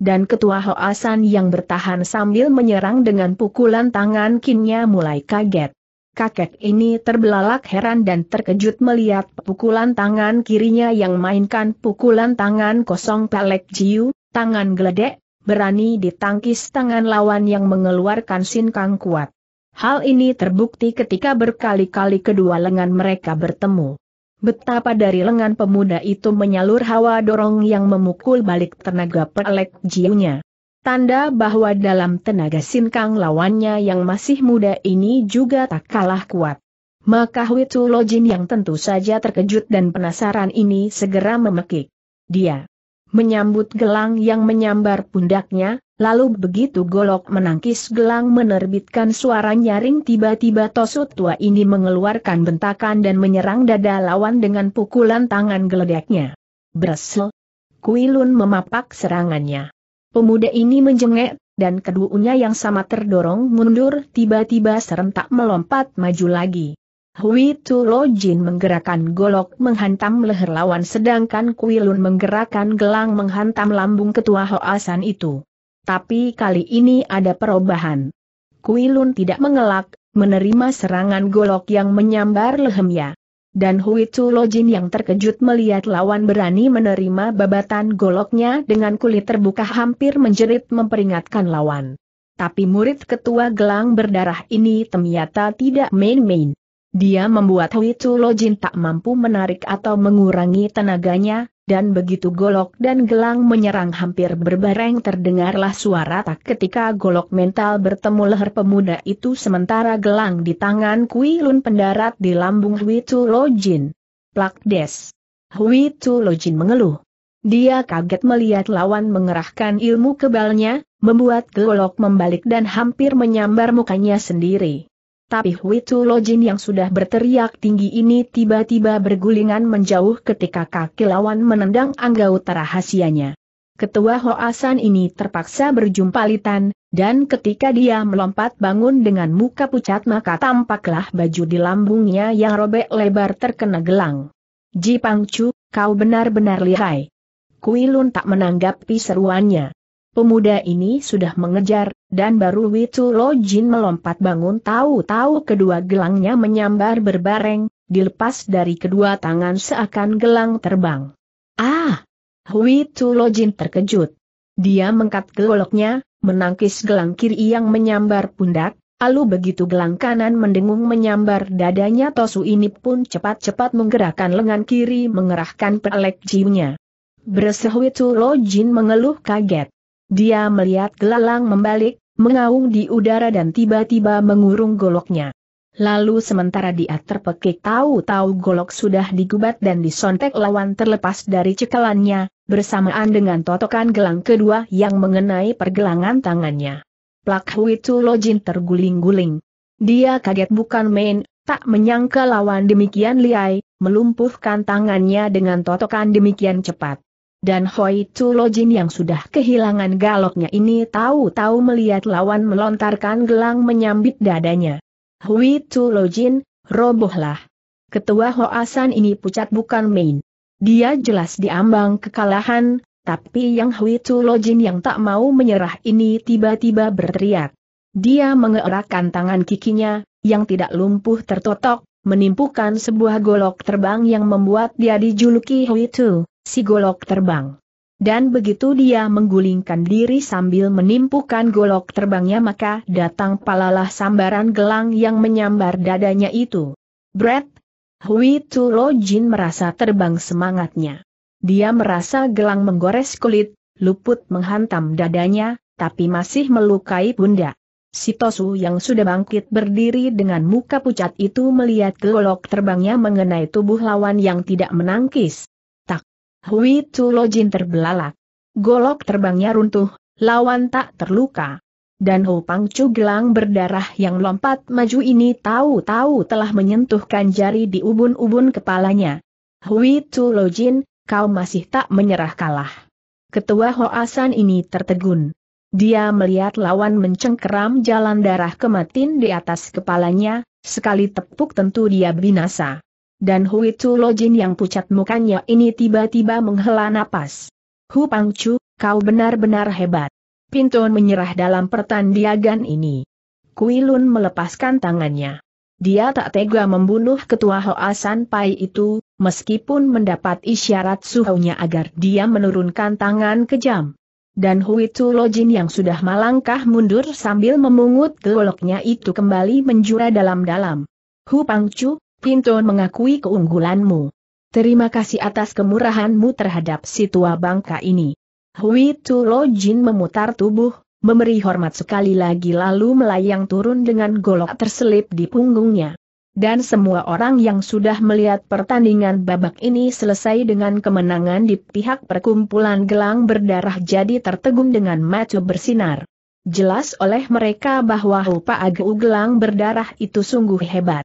Dan ketua Hoasan yang bertahan sambil menyerang dengan pukulan tangan kinnya mulai kaget kakek ini terbelalak heran dan terkejut melihat pukulan tangan kirinya yang mainkan pukulan tangan kosong pelek jiu, tangan geledek, berani ditangkis tangan lawan yang mengeluarkan sinkang kuat. Hal ini terbukti ketika berkali-kali kedua lengan mereka bertemu. Betapa dari lengan pemuda itu menyalur hawa dorong yang memukul balik tenaga pelek jiunya. Tanda bahwa dalam tenaga sinkang lawannya yang masih muda ini juga tak kalah kuat. Maka Huitu Lojin yang tentu saja terkejut dan penasaran ini segera memekik. Dia menyambut gelang yang menyambar pundaknya, lalu begitu golok menangkis gelang menerbitkan suara nyaring tiba-tiba tosut tua ini mengeluarkan bentakan dan menyerang dada lawan dengan pukulan tangan geledeknya. Bresel. Kuilun memapak serangannya. Pemuda ini menjengek, dan keduanya yang sama terdorong mundur tiba-tiba serentak melompat maju lagi. Hui Tu Lo Jin menggerakkan golok menghantam leher lawan sedangkan Kui Lun menggerakkan gelang menghantam lambung ketua Hoasan itu. Tapi kali ini ada perubahan. Kui Lun tidak mengelak, menerima serangan golok yang menyambar lehemnya. Dan Hui Tulojin yang terkejut melihat lawan berani menerima babatan goloknya dengan kulit terbuka hampir menjerit memperingatkan lawan. Tapi murid ketua gelang berdarah ini ternyata tidak main-main. Dia membuat Hui Tulojin tak mampu menarik atau mengurangi tenaganya, dan begitu golok dan gelang menyerang hampir berbareng terdengarlah suara tak ketika golok mental bertemu leher pemuda itu sementara gelang di tangan Kui Lun pendarat di lambung Hui Tu Jin. Plak des. Hui Tu Jin mengeluh. Dia kaget melihat lawan mengerahkan ilmu kebalnya, membuat golok membalik dan hampir menyambar mukanya sendiri tapi Hui Tu Lojin yang sudah berteriak tinggi ini tiba-tiba bergulingan menjauh ketika kaki lawan menendang angga utara rahasianya. Ketua Hoasan ini terpaksa berjumpa litan, dan ketika dia melompat bangun dengan muka pucat maka tampaklah baju di lambungnya yang robek lebar terkena gelang. Ji Pangcu, kau benar-benar lihai. Kuilun tak menanggapi seruannya. Pemuda ini sudah mengejar, dan baru Witu Jin melompat bangun tahu-tahu kedua gelangnya menyambar berbareng, dilepas dari kedua tangan seakan gelang terbang. Ah! Witu Jin terkejut. Dia mengkat goloknya, menangkis gelang kiri yang menyambar pundak, lalu begitu gelang kanan mendengung menyambar dadanya Tosu ini pun cepat-cepat menggerakkan lengan kiri mengerahkan pelek jiunya. Bersehwitu Jin mengeluh kaget. Dia melihat gelalang membalik, mengaung di udara dan tiba-tiba mengurung goloknya. Lalu sementara dia terpekik tahu-tahu golok sudah digubat dan disontek lawan terlepas dari cekalannya, bersamaan dengan totokan gelang kedua yang mengenai pergelangan tangannya. Plak Hui Tulojin terguling-guling. Dia kaget bukan main, tak menyangka lawan demikian liai, melumpuhkan tangannya dengan totokan demikian cepat. Dan Hoi Tulojin yang sudah kehilangan galoknya ini tahu-tahu melihat lawan melontarkan gelang menyambit dadanya. Hui Tulojin, robohlah. Ketua Hoasan ini pucat bukan main. Dia jelas diambang kekalahan, tapi yang Hui Tulojin yang tak mau menyerah ini tiba-tiba berteriak. Dia mengerahkan tangan kikinya, yang tidak lumpuh tertotok, menimpukan sebuah golok terbang yang membuat dia dijuluki Hui Tu si golok terbang. Dan begitu dia menggulingkan diri sambil menimpukan golok terbangnya maka datang palalah sambaran gelang yang menyambar dadanya itu. Brett, Hui Tu Lo Jin merasa terbang semangatnya. Dia merasa gelang menggores kulit, luput menghantam dadanya, tapi masih melukai bunda. Si Tosu yang sudah bangkit berdiri dengan muka pucat itu melihat golok terbangnya mengenai tubuh lawan yang tidak menangkis. Hui Jin terbelalak. Golok terbangnya runtuh, lawan tak terluka. Dan Ho Pangcu gelang berdarah yang lompat maju ini tahu-tahu telah menyentuhkan jari di ubun-ubun kepalanya. Hui Jin, kau masih tak menyerah kalah. Ketua Hoasan ini tertegun. Dia melihat lawan mencengkeram jalan darah kematin di atas kepalanya, sekali tepuk tentu dia binasa dan Hui Itu Jin yang pucat mukanya ini tiba-tiba menghela napas. Hu Pangcu, kau benar-benar hebat. Pinton menyerah dalam pertandingan ini. Kuilun melepaskan tangannya. Dia tak tega membunuh ketua Hoasan Pai itu, meskipun mendapat isyarat suhunya agar dia menurunkan tangan kejam. Dan Hui Lojin yang sudah malangkah mundur sambil memungut goloknya itu kembali menjura dalam-dalam. Hu Pangcu, Pinto mengakui keunggulanmu. Terima kasih atas kemurahanmu terhadap si tua bangka ini. Hui Tu Lo Jin memutar tubuh, memberi hormat sekali lagi lalu melayang turun dengan golok terselip di punggungnya. Dan semua orang yang sudah melihat pertandingan babak ini selesai dengan kemenangan di pihak perkumpulan gelang berdarah jadi tertegun dengan mata bersinar. Jelas oleh mereka bahwa Hupa Agu gelang berdarah itu sungguh hebat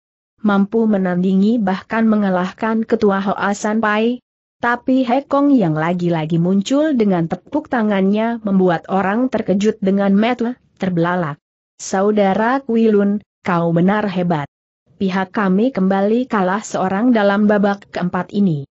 mampu menandingi bahkan mengalahkan ketua Hoa Sanpai. Tapi Hekong yang lagi-lagi muncul dengan tepuk tangannya membuat orang terkejut dengan metu, terbelalak. Saudara Kuilun, kau benar hebat. Pihak kami kembali kalah seorang dalam babak keempat ini.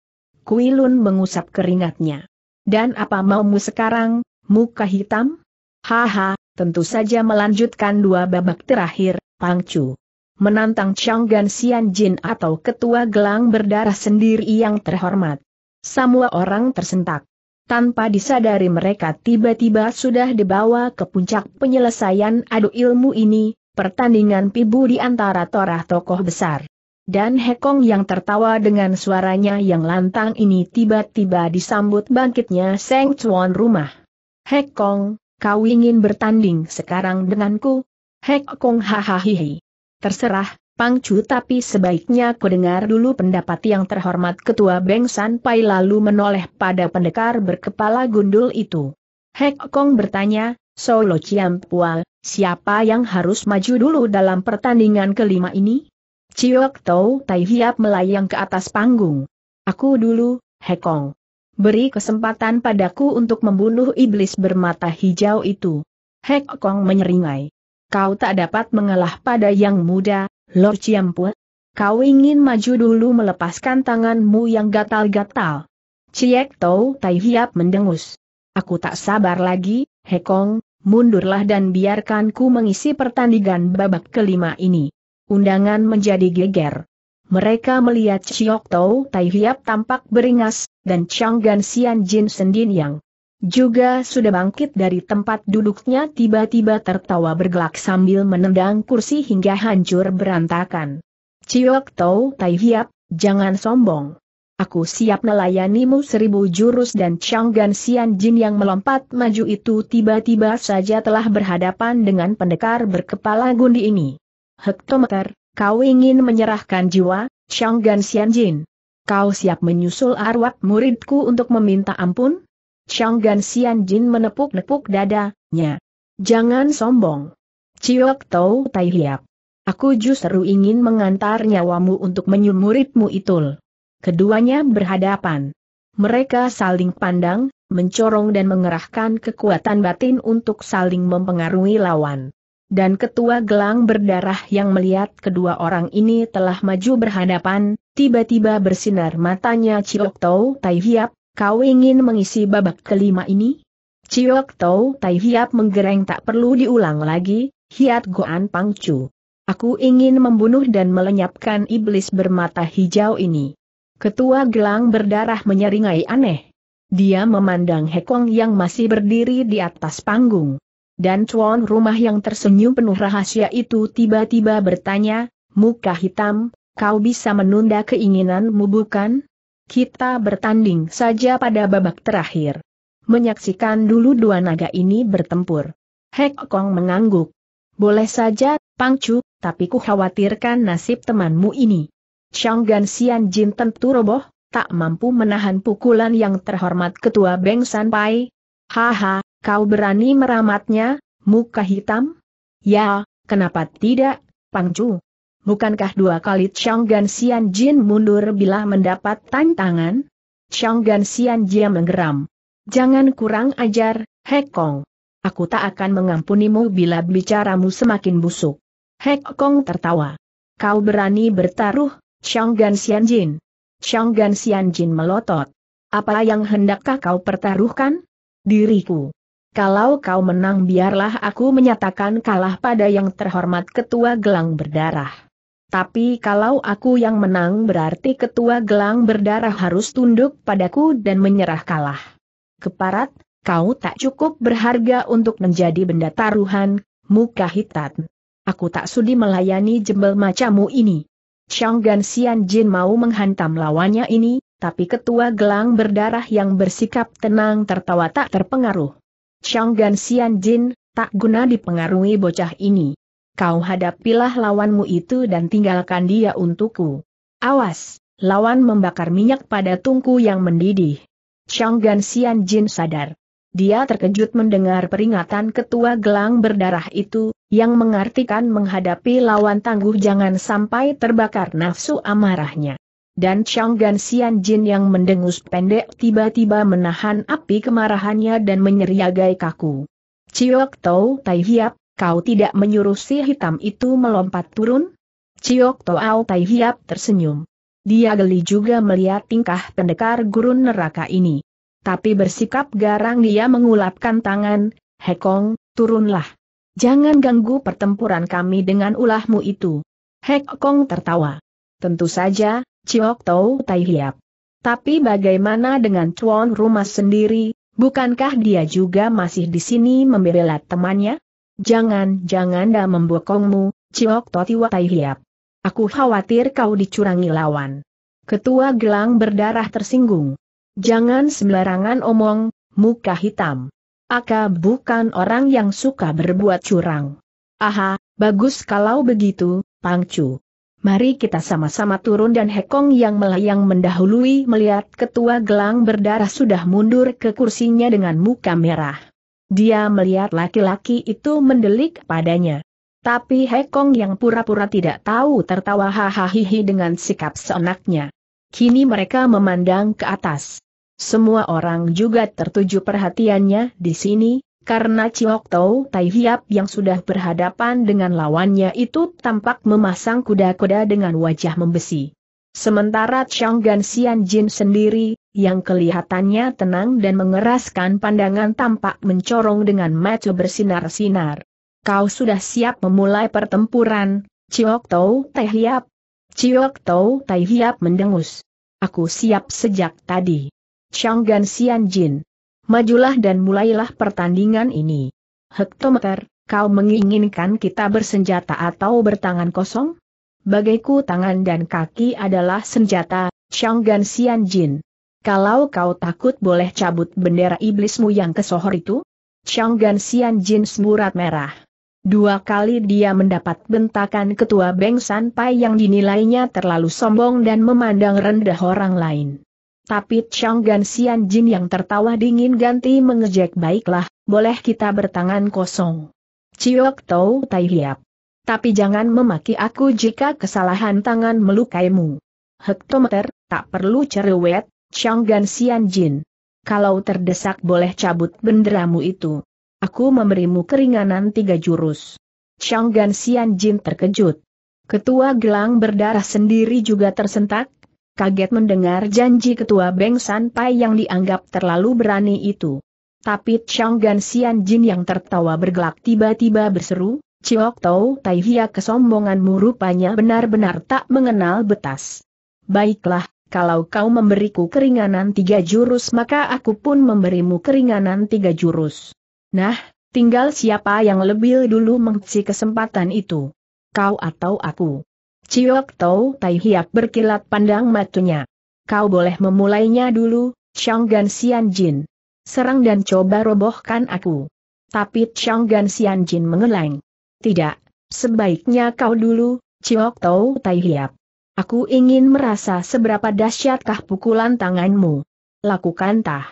Kuilun mengusap keringatnya. Dan apa maumu sekarang, muka hitam? Haha, tentu saja melanjutkan dua babak terakhir, Pangcu menantang Chang Gan Xian Jin atau ketua gelang berdarah sendiri yang terhormat. Semua orang tersentak. Tanpa disadari mereka tiba-tiba sudah dibawa ke puncak penyelesaian adu ilmu ini, pertandingan pibu di antara torah tokoh besar. Dan Hekong yang tertawa dengan suaranya yang lantang ini tiba-tiba disambut bangkitnya Seng Chuan rumah. Hekong, kau ingin bertanding sekarang denganku? Hekong hahaha terserah, Pang Pangcu tapi sebaiknya ku dengar dulu pendapat yang terhormat Ketua Beng San Pai lalu menoleh pada pendekar berkepala gundul itu. Hek Kong bertanya, Solo Pual, siapa yang harus maju dulu dalam pertandingan kelima ini? Chiok Tau Tai Hiap melayang ke atas panggung. Aku dulu, Hek Kong. Beri kesempatan padaku untuk membunuh iblis bermata hijau itu. Hek Kong menyeringai. Kau tak dapat mengalah pada yang muda, Lord Ciampue. Kau ingin maju dulu melepaskan tanganmu yang gatal-gatal. Ciek Tau Tai Hiap mendengus. Aku tak sabar lagi, Hekong, mundurlah dan biarkan ku mengisi pertandingan babak kelima ini. Undangan menjadi geger. Mereka melihat Ciok Tau Tai Hiap tampak beringas, dan Chang Gan Xian Jin Sendin yang juga sudah bangkit dari tempat duduknya tiba-tiba tertawa bergelak sambil menendang kursi hingga hancur berantakan. Ciok Tau Tai Hiap, jangan sombong. Aku siap melayanimu seribu jurus dan Chang Xian Jin yang melompat maju itu tiba-tiba saja telah berhadapan dengan pendekar berkepala gundi ini. Hektometer, kau ingin menyerahkan jiwa, Chang Xian Jin. Kau siap menyusul arwah muridku untuk meminta ampun? Gan Xian Jin menepuk-nepuk dadanya. Jangan sombong. Ciok Tau Tai Hiap. Aku justru ingin mengantar nyawamu untuk menyumuritmu itul. Keduanya berhadapan. Mereka saling pandang, mencorong dan mengerahkan kekuatan batin untuk saling mempengaruhi lawan. Dan ketua gelang berdarah yang melihat kedua orang ini telah maju berhadapan, tiba-tiba bersinar matanya Ciok Tau Tai Hiap, Kau ingin mengisi babak kelima ini? Ciok Tau Tai Hiap menggereng tak perlu diulang lagi, Hiat Goan Pangcu. Aku ingin membunuh dan melenyapkan iblis bermata hijau ini. Ketua gelang berdarah menyeringai aneh. Dia memandang Hekong yang masih berdiri di atas panggung. Dan cuan rumah yang tersenyum penuh rahasia itu tiba-tiba bertanya, muka hitam, kau bisa menunda keinginanmu bukan? Kita bertanding saja pada babak terakhir. Menyaksikan dulu dua naga ini bertempur. Hek Kong mengangguk. Boleh saja, Pangcu, tapi ku khawatirkan nasib temanmu ini. Gan Sian Jin tentu roboh, tak mampu menahan pukulan yang terhormat ketua Beng San Pai. Haha, kau berani meramatnya, muka hitam? Ya, kenapa tidak, Pangcu? Bukankah dua kali Chang Gan Jin mundur bila mendapat tantangan? Chang Gan Xian Jia menggeram. Jangan kurang ajar, Kong. Aku tak akan mengampunimu bila bicaramu semakin busuk. Kong tertawa. Kau berani bertaruh, Chang Gan Xian Jin. Chang Gan Xian Jin melotot. Apa yang hendakkah kau pertaruhkan? Diriku. Kalau kau menang biarlah aku menyatakan kalah pada yang terhormat ketua gelang berdarah. Tapi kalau aku yang menang berarti ketua gelang berdarah harus tunduk padaku dan menyerah kalah. Keparat, kau tak cukup berharga untuk menjadi benda taruhan, muka hitat. Aku tak sudi melayani jembel macamu ini. Gan Xian Jin mau menghantam lawannya ini, tapi ketua gelang berdarah yang bersikap tenang tertawa tak terpengaruh. Gan Xian Jin, tak guna dipengaruhi bocah ini kau hadapilah lawanmu itu dan tinggalkan dia untukku. Awas, lawan membakar minyak pada tungku yang mendidih. Chang Gan Xian Jin sadar. Dia terkejut mendengar peringatan ketua gelang berdarah itu, yang mengartikan menghadapi lawan tangguh jangan sampai terbakar nafsu amarahnya. Dan Chang Gan Xian Jin yang mendengus pendek tiba-tiba menahan api kemarahannya dan menyeriagai kaku. Ciok Tau Tai Hiap, kau tidak menyuruh si hitam itu melompat turun? Ciok Toao Tai Hiap tersenyum. Dia geli juga melihat tingkah pendekar gurun neraka ini. Tapi bersikap garang dia mengulapkan tangan, Hekong, turunlah. Jangan ganggu pertempuran kami dengan ulahmu itu. Hekong tertawa. Tentu saja, Ciok Tau Tai Hiap. Tapi bagaimana dengan cuan rumah sendiri, bukankah dia juga masih di sini membela temannya? Jangan-jangan dah membokongmu, Ciok Toti Watai Hiap. Aku khawatir kau dicurangi lawan. Ketua gelang berdarah tersinggung. Jangan sembarangan omong, muka hitam. Aka bukan orang yang suka berbuat curang. Aha, bagus kalau begitu, Pangcu. Mari kita sama-sama turun dan Hekong yang melayang mendahului melihat ketua gelang berdarah sudah mundur ke kursinya dengan muka merah. Dia melihat laki-laki itu mendelik padanya. Tapi Hekong yang pura-pura tidak tahu tertawa hahaha dengan sikap seenaknya. Kini mereka memandang ke atas. Semua orang juga tertuju perhatiannya di sini, karena Ciok Tau Tai Hiap yang sudah berhadapan dengan lawannya itu tampak memasang kuda-kuda dengan wajah membesi. Sementara Chang Gan Xian Jin sendiri, yang kelihatannya tenang dan mengeraskan pandangan tampak mencorong dengan mata bersinar-sinar. Kau sudah siap memulai pertempuran, Ciok Tau Tai Hiap. Ciok Tau Tai Hiap mendengus. Aku siap sejak tadi. Changgan Sian Jin. Majulah dan mulailah pertandingan ini. Hektometer, kau menginginkan kita bersenjata atau bertangan kosong? Bagaiku tangan dan kaki adalah senjata, Changgan Sian Jin. Kalau kau takut boleh cabut bendera iblismu yang kesohor itu? Gan Xian Jin semurat merah. Dua kali dia mendapat bentakan ketua Beng sampai yang dinilainya terlalu sombong dan memandang rendah orang lain. Tapi Gan Xian Jin yang tertawa dingin ganti mengejek baiklah, boleh kita bertangan kosong. Ciok Tau Tai Hiap. Tapi jangan memaki aku jika kesalahan tangan melukaimu. Hektometer, tak perlu cerewet, Chang Gan Xian Jin. Kalau terdesak boleh cabut benderamu itu. Aku memberimu keringanan tiga jurus. Chang Gan Xian Jin terkejut. Ketua gelang berdarah sendiri juga tersentak, kaget mendengar janji ketua Beng San Pai yang dianggap terlalu berani itu. Tapi Chang Gan Xian Jin yang tertawa bergelak tiba-tiba berseru, Ciok Tau Tai Hia kesombonganmu rupanya benar-benar tak mengenal betas. Baiklah, kalau kau memberiku keringanan tiga jurus maka aku pun memberimu keringanan tiga jurus. Nah, tinggal siapa yang lebih dulu mengisi kesempatan itu. Kau atau aku. Ciyok Tau Tai Hiap berkilat pandang matunya. Kau boleh memulainya dulu, Shanggan Xian Jin. Serang dan coba robohkan aku. Tapi Shanggan Xian Jin mengeleng. Tidak, sebaiknya kau dulu, Ciyok Tau Tai Hiap. Aku ingin merasa seberapa dahsyatkah pukulan tanganmu. Lakukan tah.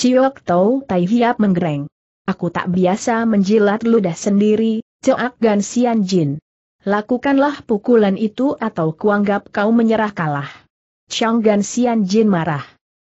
Ciok Tau Tai Hiap menggereng. Aku tak biasa menjilat ludah sendiri, Ciok Gan Sian Jin. Lakukanlah pukulan itu atau kuanggap kau menyerah kalah. Chang Gan Sian Jin marah.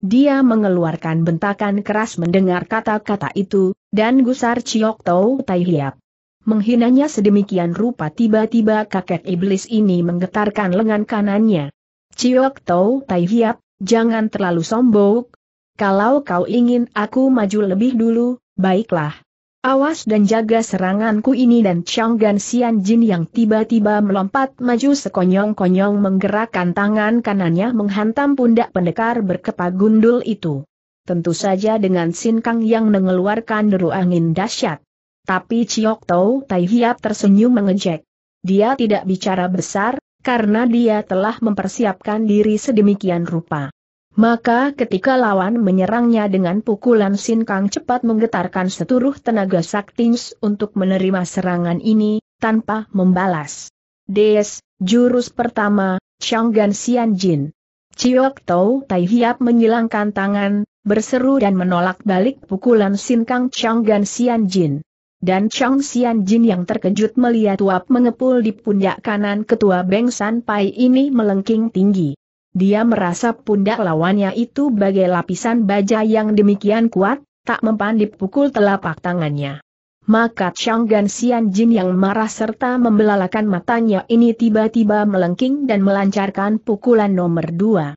Dia mengeluarkan bentakan keras mendengar kata-kata itu, dan gusar Ciok Tau Tai Hiap. Menghinanya sedemikian rupa tiba-tiba kakek iblis ini menggetarkan lengan kanannya. Ciok Tau Tai Hiap, jangan terlalu sombong. Kalau kau ingin aku maju lebih dulu, baiklah. Awas dan jaga seranganku ini dan Gan Xian Jin yang tiba-tiba melompat maju sekonyong-konyong menggerakkan tangan kanannya menghantam pundak pendekar berkepak gundul itu. Tentu saja dengan Sin Kang yang mengeluarkan deru angin dahsyat. Tapi Chiok Tau Tai Hiap tersenyum mengejek. Dia tidak bicara besar, karena dia telah mempersiapkan diri sedemikian rupa. Maka ketika lawan menyerangnya dengan pukulan Sin Kang cepat menggetarkan seturuh tenaga Saktins untuk menerima serangan ini, tanpa membalas. Des, jurus pertama, Changgan Sian Jin. Chiok Tau Tai Hiap menyilangkan tangan, berseru dan menolak balik pukulan Sin Kang Shanggan Sian Jin dan Chong Xian Jin yang terkejut melihat uap mengepul di pundak kanan ketua Beng San Pai ini melengking tinggi. Dia merasa pundak lawannya itu bagai lapisan baja yang demikian kuat, tak mempan dipukul telapak tangannya. Maka Chong Gan Xian Jin yang marah serta membelalakan matanya ini tiba-tiba melengking dan melancarkan pukulan nomor dua.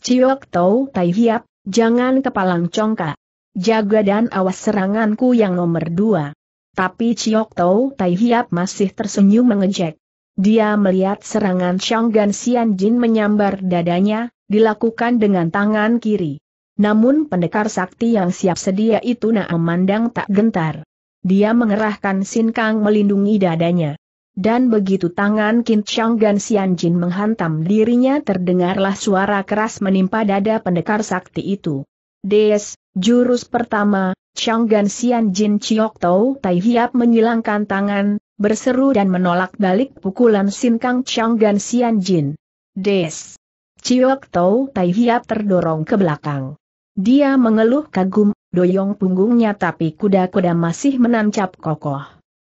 Ciok Tau Tai Hiap, jangan kepalang congkak. Jaga dan awas seranganku yang nomor dua. Tapi Chiok Tau Tai Hiap masih tersenyum mengejek. Dia melihat serangan Gan Xian Jin menyambar dadanya, dilakukan dengan tangan kiri. Namun pendekar sakti yang siap sedia itu nak memandang tak gentar. Dia mengerahkan Sin Kang melindungi dadanya. Dan begitu tangan Qin Gan Xian Jin menghantam dirinya terdengarlah suara keras menimpa dada pendekar sakti itu. Des, jurus pertama, Gan Xian Jin Chiok Tau Tai Hiap menyilangkan tangan, berseru dan menolak balik pukulan Sinkang Gan Xian Jin. Des! Chiok Tau Tai Hiap terdorong ke belakang. Dia mengeluh kagum, doyong punggungnya tapi kuda-kuda masih menancap kokoh.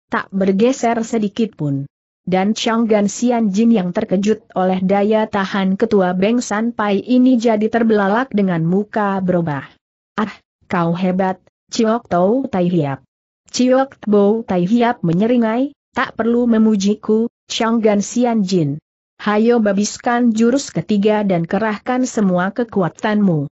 Tak bergeser sedikit pun. Dan Gan Xian Jin yang terkejut oleh daya tahan ketua Beng San Pai ini jadi terbelalak dengan muka berubah. Ah, kau hebat, Ciok Tau Tai Hiap. Ciok Tau Tai Hiap menyeringai, tak perlu memujiku, Gan Sian Jin. Hayo babiskan jurus ketiga dan kerahkan semua kekuatanmu.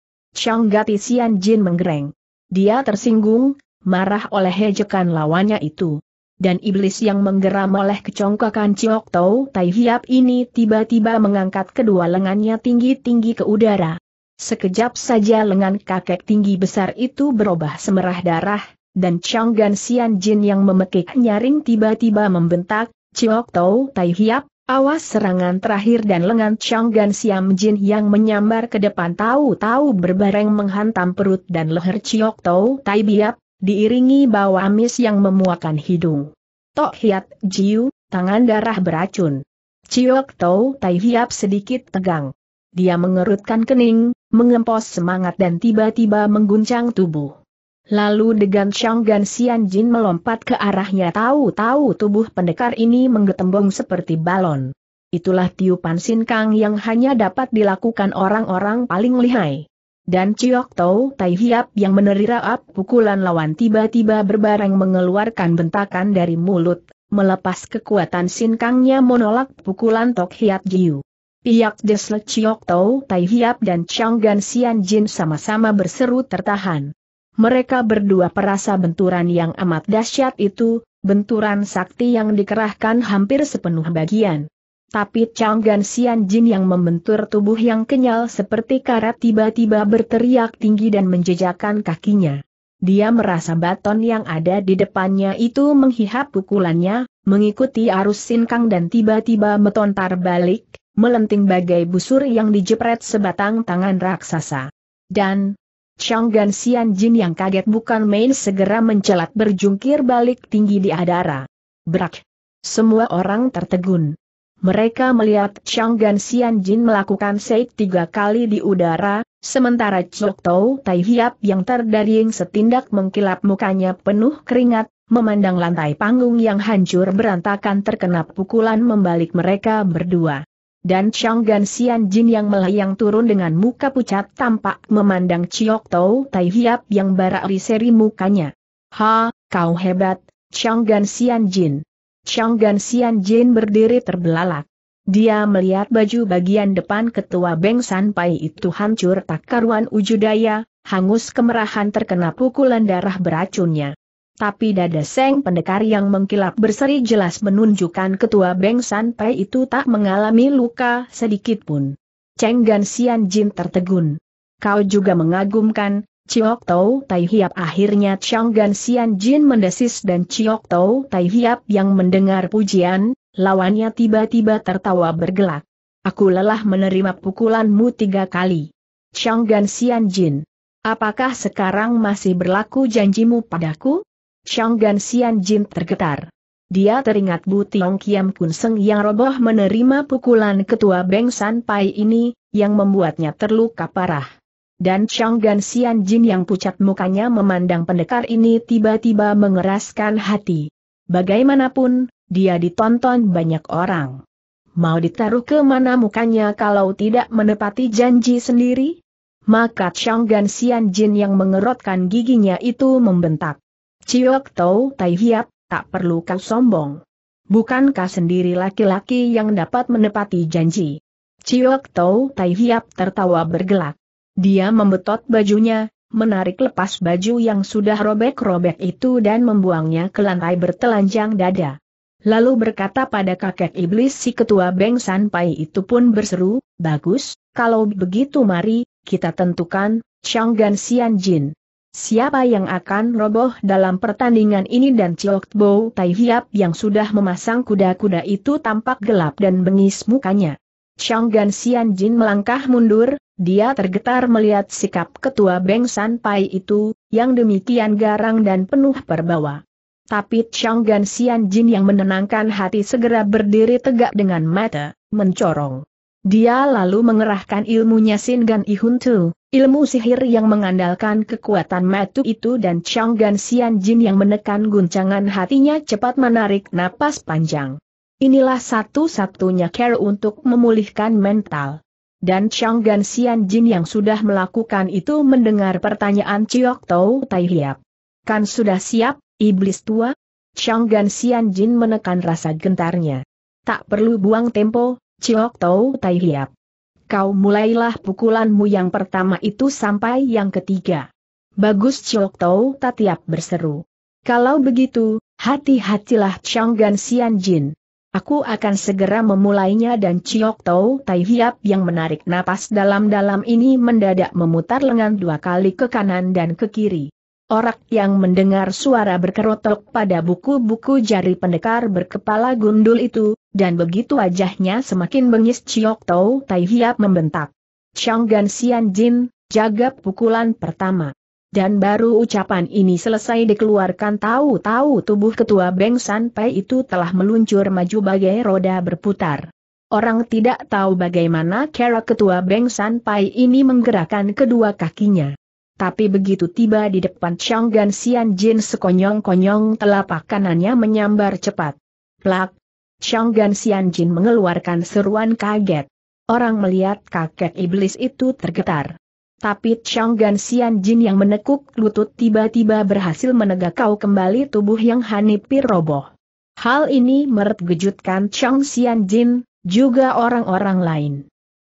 Gati Sian Jin menggereng. Dia tersinggung, marah oleh hejekan lawannya itu. Dan iblis yang menggeram oleh kecongkakan Ciok Tau Tai Hiap ini tiba-tiba mengangkat kedua lengannya tinggi-tinggi ke udara. Sekejap saja lengan kakek tinggi besar itu berubah semerah darah, dan Chang Gan Xian Jin yang memekik nyaring tiba-tiba membentak, Ciok Tau Tai Hiap, awas serangan terakhir dan lengan Chang Gan Xian Jin yang menyambar ke depan tahu-tahu berbareng menghantam perut dan leher Ciok Tau Tai Biap, diiringi bau amis yang memuakan hidung. Tok Hiat Jiu, tangan darah beracun. Ciok Tau Tai Hiap sedikit tegang. Dia mengerutkan kening, mengempos semangat dan tiba-tiba mengguncang tubuh. Lalu degan Shanggan Jin melompat ke arahnya tahu-tahu tubuh pendekar ini menggetembong seperti balon. Itulah tiupan Kang yang hanya dapat dilakukan orang-orang paling lihai. Dan Chiok Tau Tai Hiap yang menerima ap pukulan lawan tiba-tiba berbareng mengeluarkan bentakan dari mulut, melepas kekuatan Kangnya menolak pukulan Tok Hiap Jiu. Pihak Desle Chiok Tau Tai Hiap dan Chang Gan Xian Jin sama-sama berseru tertahan. Mereka berdua perasa benturan yang amat dahsyat itu, benturan sakti yang dikerahkan hampir sepenuh bagian. Tapi Chang Gan Xian Jin yang membentur tubuh yang kenyal seperti karat tiba-tiba berteriak tinggi dan menjejakkan kakinya. Dia merasa baton yang ada di depannya itu menghihap pukulannya, mengikuti arus sinkang dan tiba-tiba metontar balik, melenting bagai busur yang dijepret sebatang tangan raksasa. Dan, Chang Gan Xian Jin yang kaget bukan main segera mencelat berjungkir balik tinggi di adara. Brak. Semua orang tertegun. Mereka melihat Chang Gan Xian Jin melakukan seik tiga kali di udara, sementara Chok Tau Tai Hiap yang terdaring setindak mengkilap mukanya penuh keringat, memandang lantai panggung yang hancur berantakan terkena pukulan membalik mereka berdua dan Chang Gan Xian Jin yang melayang turun dengan muka pucat tampak memandang Chiok Tau Tai Hiap yang barak seri mukanya. Ha, kau hebat, Chang Gan Xian Jin. Chang Gan Xian Jin berdiri terbelalak. Dia melihat baju bagian depan ketua Beng San Pai itu hancur tak karuan ujudaya, hangus kemerahan terkena pukulan darah beracunnya. Tapi dada Seng Pendekar yang mengkilap berseri jelas menunjukkan ketua Beng San Pai itu tak mengalami luka sedikit pun. Cheng Gan Xian Jin tertegun. Kau juga mengagumkan, Ciok Tau Tai Hiap akhirnya Cheng Gan Xian Jin mendesis dan Ciok Tau Tai Hiap yang mendengar pujian, lawannya tiba-tiba tertawa bergelak. Aku lelah menerima pukulanmu tiga kali. Cheng Gan Xian Jin. Apakah sekarang masih berlaku janjimu padaku? Shanggan Xian Jin tergetar. Dia teringat Bu Tiong Kiam Kun Seng yang roboh menerima pukulan ketua Beng San Pai ini, yang membuatnya terluka parah. Dan Shanggan Xian Jin yang pucat mukanya memandang pendekar ini tiba-tiba mengeraskan hati. Bagaimanapun, dia ditonton banyak orang. Mau ditaruh ke mana mukanya kalau tidak menepati janji sendiri? Maka Chang Gan Xian Jin yang mengerotkan giginya itu membentak. Ciok Tau Tai Hiap, tak perlu kau sombong. Bukankah sendiri laki-laki yang dapat menepati janji? Ciok Tau Tai Hiap tertawa bergelak. Dia membetot bajunya, menarik lepas baju yang sudah robek-robek itu dan membuangnya ke lantai bertelanjang dada. Lalu berkata pada kakek iblis si ketua Beng Sanpai itu pun berseru, Bagus, kalau begitu mari, kita tentukan, Chang Gan Xian Jin. Siapa yang akan roboh dalam pertandingan ini dan Chok Bo Tai Hiap yang sudah memasang kuda-kuda itu tampak gelap dan bengis mukanya. Gan Xian Jin melangkah mundur, dia tergetar melihat sikap ketua Beng San Pai itu, yang demikian garang dan penuh perbawa. Tapi Gan Xian Jin yang menenangkan hati segera berdiri tegak dengan mata, mencorong. Dia lalu mengerahkan ilmunya Singan Ihuntu, ilmu sihir yang mengandalkan kekuatan metu itu dan gan Xian Jin yang menekan guncangan hatinya cepat menarik napas panjang. Inilah satu-satunya care untuk memulihkan mental. Dan gan Xian Jin yang sudah melakukan itu mendengar pertanyaan Ciok Tau Tai Hiap. Kan sudah siap, iblis tua? gan Xian Jin menekan rasa gentarnya. Tak perlu buang tempo, Ciok Tau Tai Hiap. Kau mulailah pukulanmu yang pertama itu sampai yang ketiga. Bagus Ciok Tau Tatiap berseru. Kalau begitu, hati-hatilah Changgan Sian Jin. Aku akan segera memulainya dan Ciok Tau Tai Hiap yang menarik napas dalam-dalam ini mendadak memutar lengan dua kali ke kanan dan ke kiri. Orang yang mendengar suara berkerotok pada buku-buku jari pendekar berkepala gundul itu, dan begitu wajahnya semakin bengis Chiok Tau Tai Hiap membentak. Gan Sian Jin, jaga pukulan pertama. Dan baru ucapan ini selesai dikeluarkan tahu-tahu tubuh ketua Beng San Pai itu telah meluncur maju bagai roda berputar. Orang tidak tahu bagaimana cara ketua Beng San Pai ini menggerakkan kedua kakinya. Tapi begitu tiba di depan Chang Gan Xian Jin sekonyong-konyong telapak kanannya menyambar cepat. Plak! Chang Gan Xian Jin mengeluarkan seruan kaget. Orang melihat kakek iblis itu tergetar. Tapi Chang Gan Xian Jin yang menekuk lutut tiba-tiba berhasil menegak kau kembali tubuh yang hanipir roboh. Hal ini merut gejutkan Chang Xian Jin, juga orang-orang lain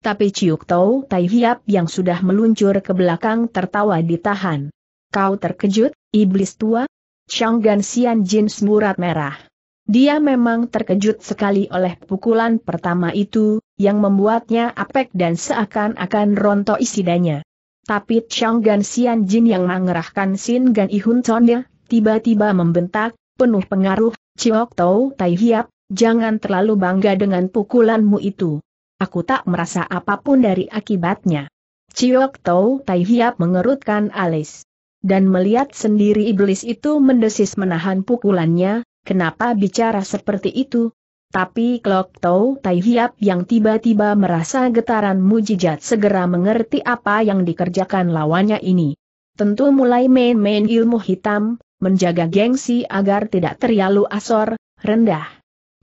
tapi Ciuk Tau Tai Hiap yang sudah meluncur ke belakang tertawa ditahan. Kau terkejut, iblis tua? Chang Gan Sian Jin semurat merah. Dia memang terkejut sekali oleh pukulan pertama itu, yang membuatnya apek dan seakan-akan rontok isi danya. Tapi Gan Sian Jin yang mengerahkan Sin Gan Ihun Tonnya, tiba-tiba membentak, penuh pengaruh, Ciuk Tau Tai Hiap, jangan terlalu bangga dengan pukulanmu itu aku tak merasa apapun dari akibatnya. Ciok Tau Tai Hiap mengerutkan alis. Dan melihat sendiri iblis itu mendesis menahan pukulannya, kenapa bicara seperti itu? Tapi Klok Tau Tai Hiap yang tiba-tiba merasa getaran mujijat segera mengerti apa yang dikerjakan lawannya ini. Tentu mulai main-main ilmu hitam, menjaga gengsi agar tidak terlalu asor, rendah.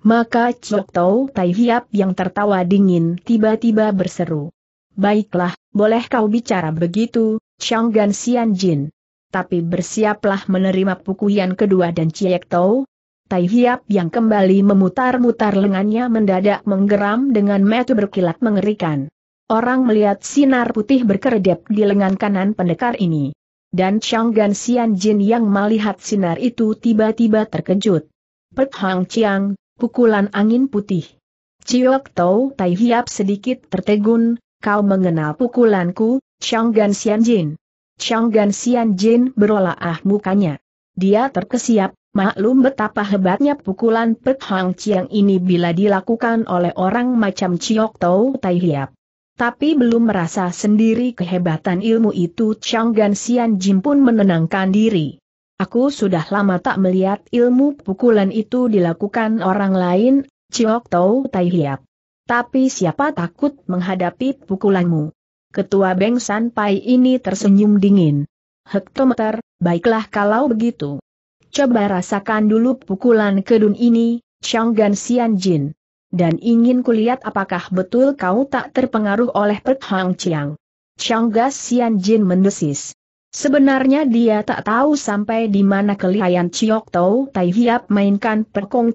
Maka Chok Tau Tai Hiap yang tertawa dingin tiba-tiba berseru. Baiklah, boleh kau bicara begitu, Chang Gan Sian Jin. Tapi bersiaplah menerima pukulan kedua dan Ciek Tau. Tai Hiap yang kembali memutar-mutar lengannya mendadak menggeram dengan mata berkilat mengerikan. Orang melihat sinar putih berkedip di lengan kanan pendekar ini. Dan Chang Gan Sian Jin yang melihat sinar itu tiba-tiba terkejut. Pet Hang Chiang, pukulan angin putih. Ciok Tau Tai Hiap sedikit tertegun, kau mengenal pukulanku, Chang Jin. Xianjin. Jin Jin berolaah mukanya. Dia terkesiap, maklum betapa hebatnya pukulan Pek Hang Chiang ini bila dilakukan oleh orang macam Ciok Tau Tai Hiap. Tapi belum merasa sendiri kehebatan ilmu itu Chang Changgan Jin pun menenangkan diri. Aku sudah lama tak melihat ilmu pukulan itu dilakukan orang lain, Ciok Tau Tai Hiap. Tapi siapa takut menghadapi pukulanmu? Ketua Beng San Pai ini tersenyum dingin. Hektometer, baiklah kalau begitu. Coba rasakan dulu pukulan kedun ini, Gan Xian Jin. Dan ingin kulihat apakah betul kau tak terpengaruh oleh Pek Hang Chiang. Gan Xian Jin mendesis. Sebenarnya dia tak tahu sampai di mana kelihayan Chiok Tau Tai Hiap mainkan perkong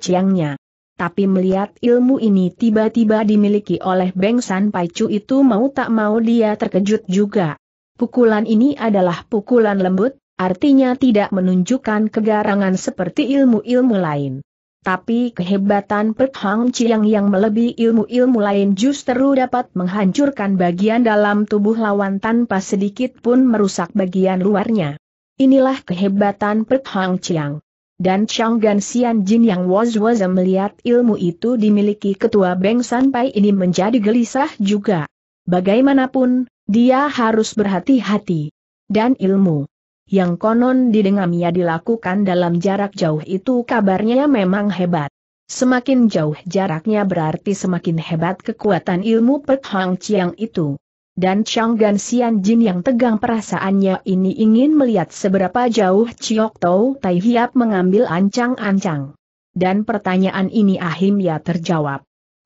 Tapi melihat ilmu ini tiba-tiba dimiliki oleh Beng San Pai Chu itu mau tak mau dia terkejut juga. Pukulan ini adalah pukulan lembut, artinya tidak menunjukkan kegarangan seperti ilmu-ilmu lain tapi kehebatan Pek Hang Chiang yang melebihi ilmu-ilmu lain justru dapat menghancurkan bagian dalam tubuh lawan tanpa sedikit pun merusak bagian luarnya. Inilah kehebatan Pek Hang Chiang. Dan Chang Gan Xian Jin yang was-was melihat ilmu itu dimiliki ketua Beng Sanpai ini menjadi gelisah juga. Bagaimanapun, dia harus berhati-hati. Dan ilmu yang konon didengamnya dilakukan dalam jarak jauh itu kabarnya memang hebat. Semakin jauh jaraknya berarti semakin hebat kekuatan ilmu Pek Hang Chiang itu. Dan Chang Gan Xian Jin yang tegang perasaannya ini ingin melihat seberapa jauh Chiok Tau Tai Hiap mengambil ancang-ancang. Dan pertanyaan ini akhirnya terjawab.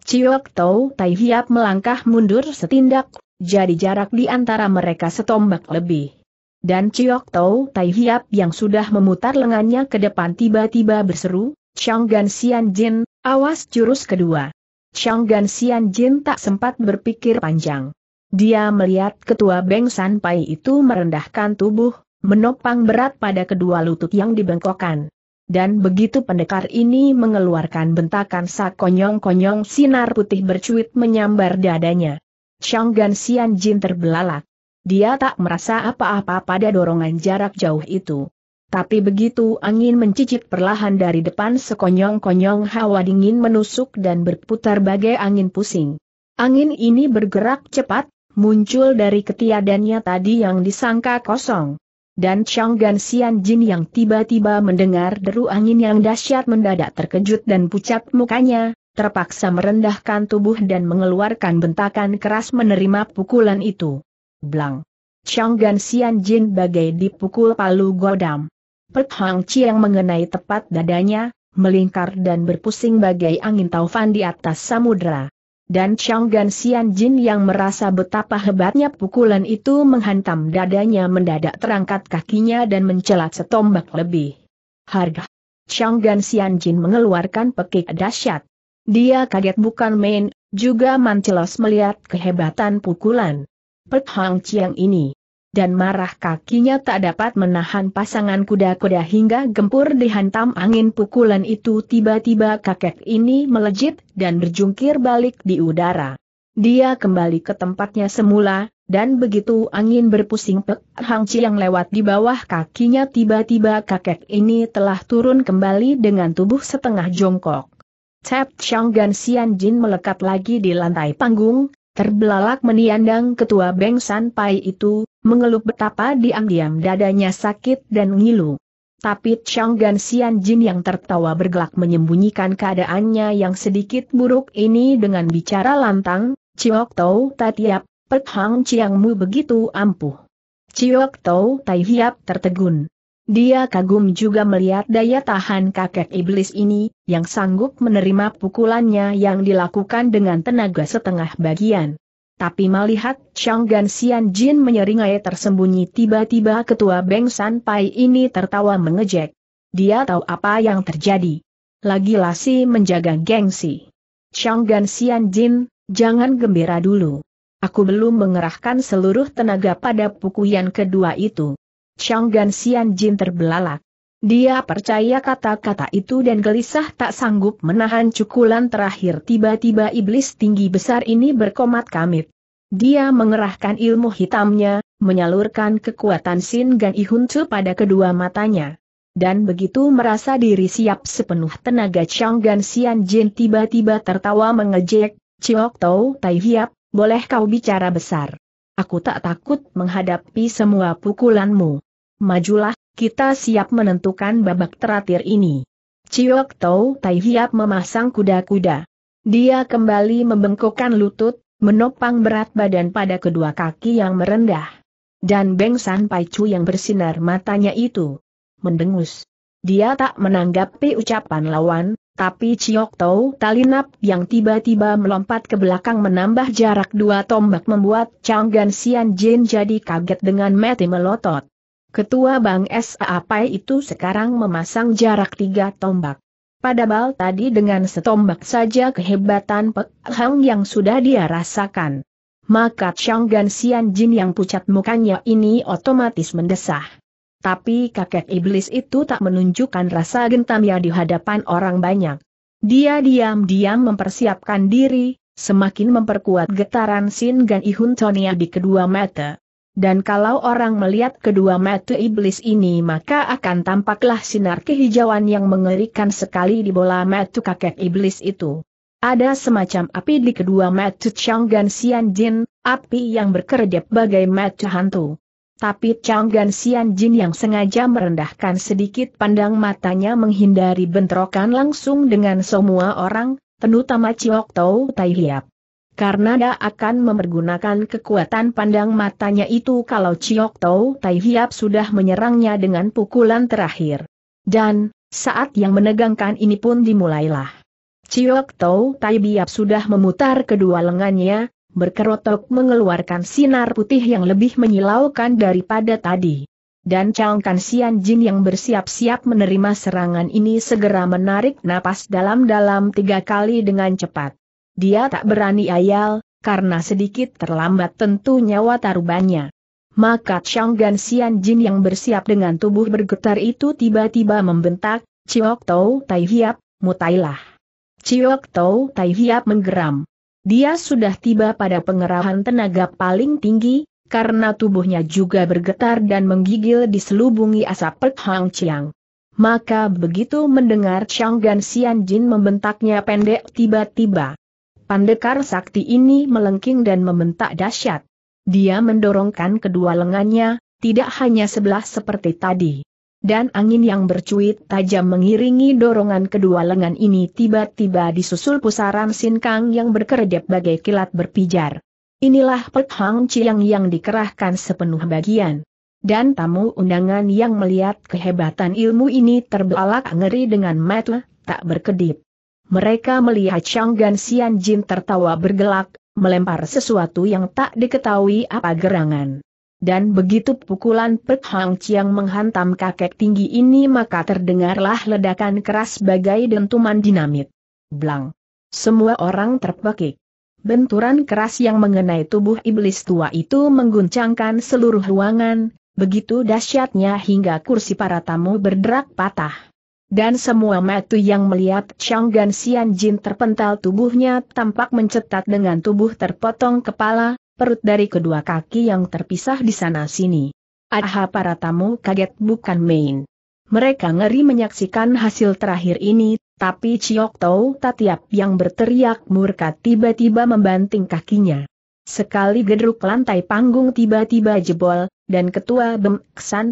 Chiok Tau Tai Hiap melangkah mundur setindak, jadi jarak di antara mereka setombak lebih. Dan Chiok Tau Tai Hiap yang sudah memutar lengannya ke depan tiba-tiba berseru, Chang Gan Xian Jin, awas jurus kedua. Chang Gan Xian Jin tak sempat berpikir panjang. Dia melihat ketua Beng San Pai itu merendahkan tubuh, menopang berat pada kedua lutut yang dibengkokkan. Dan begitu pendekar ini mengeluarkan bentakan sak, konyong konyong sinar putih bercuit menyambar dadanya. Chang Gan Xian Jin terbelalak. Dia tak merasa apa-apa pada dorongan jarak jauh itu. Tapi begitu angin mencicip perlahan dari depan sekonyong-konyong hawa dingin menusuk dan berputar bagai angin pusing. Angin ini bergerak cepat, muncul dari ketiadannya tadi yang disangka kosong. Dan Chang Gan Xian Jin yang tiba-tiba mendengar deru angin yang dahsyat mendadak terkejut dan pucat mukanya, terpaksa merendahkan tubuh dan mengeluarkan bentakan keras menerima pukulan itu. Blang. Chang Gan Xian Jin bagai dipukul palu godam. Pek Hang Chiang mengenai tepat dadanya, melingkar dan berpusing bagai angin taufan di atas samudera. Dan Chang Gan Xian Jin yang merasa betapa hebatnya pukulan itu menghantam dadanya mendadak terangkat kakinya dan mencelat setombak lebih. Harga. Chang Gan Xian Jin mengeluarkan pekik dahsyat. Dia kaget bukan main, juga mancelos melihat kehebatan pukulan. Pek Hang Chiang ini. Dan marah kakinya tak dapat menahan pasangan kuda-kuda hingga gempur dihantam angin pukulan itu tiba-tiba kakek ini melejit dan berjungkir balik di udara. Dia kembali ke tempatnya semula, dan begitu angin berpusing Pek Hang Chiang lewat di bawah kakinya tiba-tiba kakek ini telah turun kembali dengan tubuh setengah jongkok. Tep Chang Gan Xian Jin melekat lagi di lantai panggung, Terbelalak meniandang ketua Beng San Pai itu, mengeluh betapa diam-diam dadanya sakit dan ngilu. Tapi Chang Gan Xian Jin yang tertawa bergelak menyembunyikan keadaannya yang sedikit buruk ini dengan bicara lantang, Ciok Tau Tatiap, Pek Hang Chiang Mu begitu ampuh. Ciok Tau Tai Hiap tertegun. Dia kagum juga melihat daya tahan kakek iblis ini, yang sanggup menerima pukulannya yang dilakukan dengan tenaga setengah bagian. Tapi melihat Gan Xian Jin menyeringai tersembunyi tiba-tiba ketua Beng San Pai ini tertawa mengejek. Dia tahu apa yang terjadi. lagi lasi menjaga gengsi. Gan Xian Jin, jangan gembira dulu. Aku belum mengerahkan seluruh tenaga pada pukulan kedua itu. Chang Gan Xian Jin terbelalak. Dia percaya kata-kata itu dan gelisah tak sanggup menahan cukulan terakhir tiba-tiba iblis tinggi besar ini berkomat kamit. Dia mengerahkan ilmu hitamnya, menyalurkan kekuatan Sin Gan Ihuncu pada kedua matanya. Dan begitu merasa diri siap sepenuh tenaga Chang Gan Xian Jin tiba-tiba tertawa mengejek, Ciok Tau Tai Hiap, boleh kau bicara besar. Aku tak takut menghadapi semua pukulanmu majulah, kita siap menentukan babak terakhir ini. Ciok Tau Tai Hiap memasang kuda-kuda. Dia kembali membengkokkan lutut, menopang berat badan pada kedua kaki yang merendah. Dan Beng San Pai Chu yang bersinar matanya itu mendengus. Dia tak menanggapi ucapan lawan, tapi Ciok Tau Talinap yang tiba-tiba melompat ke belakang menambah jarak dua tombak membuat Chang Gan Sian Jin jadi kaget dengan mati melotot. Ketua Bank SAP itu sekarang memasang jarak tiga tombak. Pada bal tadi dengan setombak saja kehebatan Pek Hang yang sudah dia rasakan. Maka Chang Gan Xian Jin yang pucat mukanya ini otomatis mendesah. Tapi kakek iblis itu tak menunjukkan rasa gentamnya di hadapan orang banyak. Dia diam-diam mempersiapkan diri, semakin memperkuat getaran Sin Gan Ihun Tonya di kedua mata. Dan kalau orang melihat kedua mata iblis ini maka akan tampaklah sinar kehijauan yang mengerikan sekali di bola mata kakek iblis itu. Ada semacam api di kedua mata Chang Xian Jin, api yang berkedip bagai mata hantu. Tapi Chang Xian Jin yang sengaja merendahkan sedikit pandang matanya menghindari bentrokan langsung dengan semua orang, terutama Chiok Tau Tai Hiap karena dia akan mempergunakan kekuatan pandang matanya itu kalau Chiok Tau Tai Hiap sudah menyerangnya dengan pukulan terakhir. Dan, saat yang menegangkan ini pun dimulailah. Chiok Tau Tai Hiap sudah memutar kedua lengannya, berkerotok mengeluarkan sinar putih yang lebih menyilaukan daripada tadi. Dan Chang Kan Sian Jin yang bersiap-siap menerima serangan ini segera menarik napas dalam-dalam tiga kali dengan cepat. Dia tak berani ayal, karena sedikit terlambat tentu nyawa tarubannya. Maka Chang Gan Xian Jin yang bersiap dengan tubuh bergetar itu tiba-tiba membentak, Ciok Tau Tai Hiap, mutailah. Ciok Tau Tai Hiap menggeram. Dia sudah tiba pada pengerahan tenaga paling tinggi, karena tubuhnya juga bergetar dan menggigil diselubungi asap Pek Hang Chiang. Maka begitu mendengar Chang Gan Xian Jin membentaknya pendek tiba-tiba. Pandekar sakti ini melengking dan membentak dahsyat. Dia mendorongkan kedua lengannya, tidak hanya sebelah seperti tadi. Dan angin yang bercuit tajam mengiringi dorongan kedua lengan ini tiba-tiba disusul pusaran sinkang yang berkedip bagai kilat berpijar. Inilah Pek Hang yang dikerahkan sepenuh bagian. Dan tamu undangan yang melihat kehebatan ilmu ini terbelalak ngeri dengan mata tak berkedip mereka melihat Chang Sian Jin tertawa bergelak, melempar sesuatu yang tak diketahui apa gerangan. Dan begitu pukulan Pek Hang Chiang menghantam kakek tinggi ini maka terdengarlah ledakan keras bagai dentuman dinamit. Blang. Semua orang terpekik. Benturan keras yang mengenai tubuh iblis tua itu mengguncangkan seluruh ruangan, begitu dahsyatnya hingga kursi para tamu berderak patah. Dan semua mata yang melihat Chang Gan Xian Jin terpental tubuhnya tampak mencetak dengan tubuh terpotong kepala, perut dari kedua kaki yang terpisah di sana-sini. Aha para tamu kaget bukan main. Mereka ngeri menyaksikan hasil terakhir ini, tapi Chiok Tau Tatiap yang berteriak murka tiba-tiba membanting kakinya. Sekali gedruk lantai panggung tiba-tiba jebol, dan ketua Bem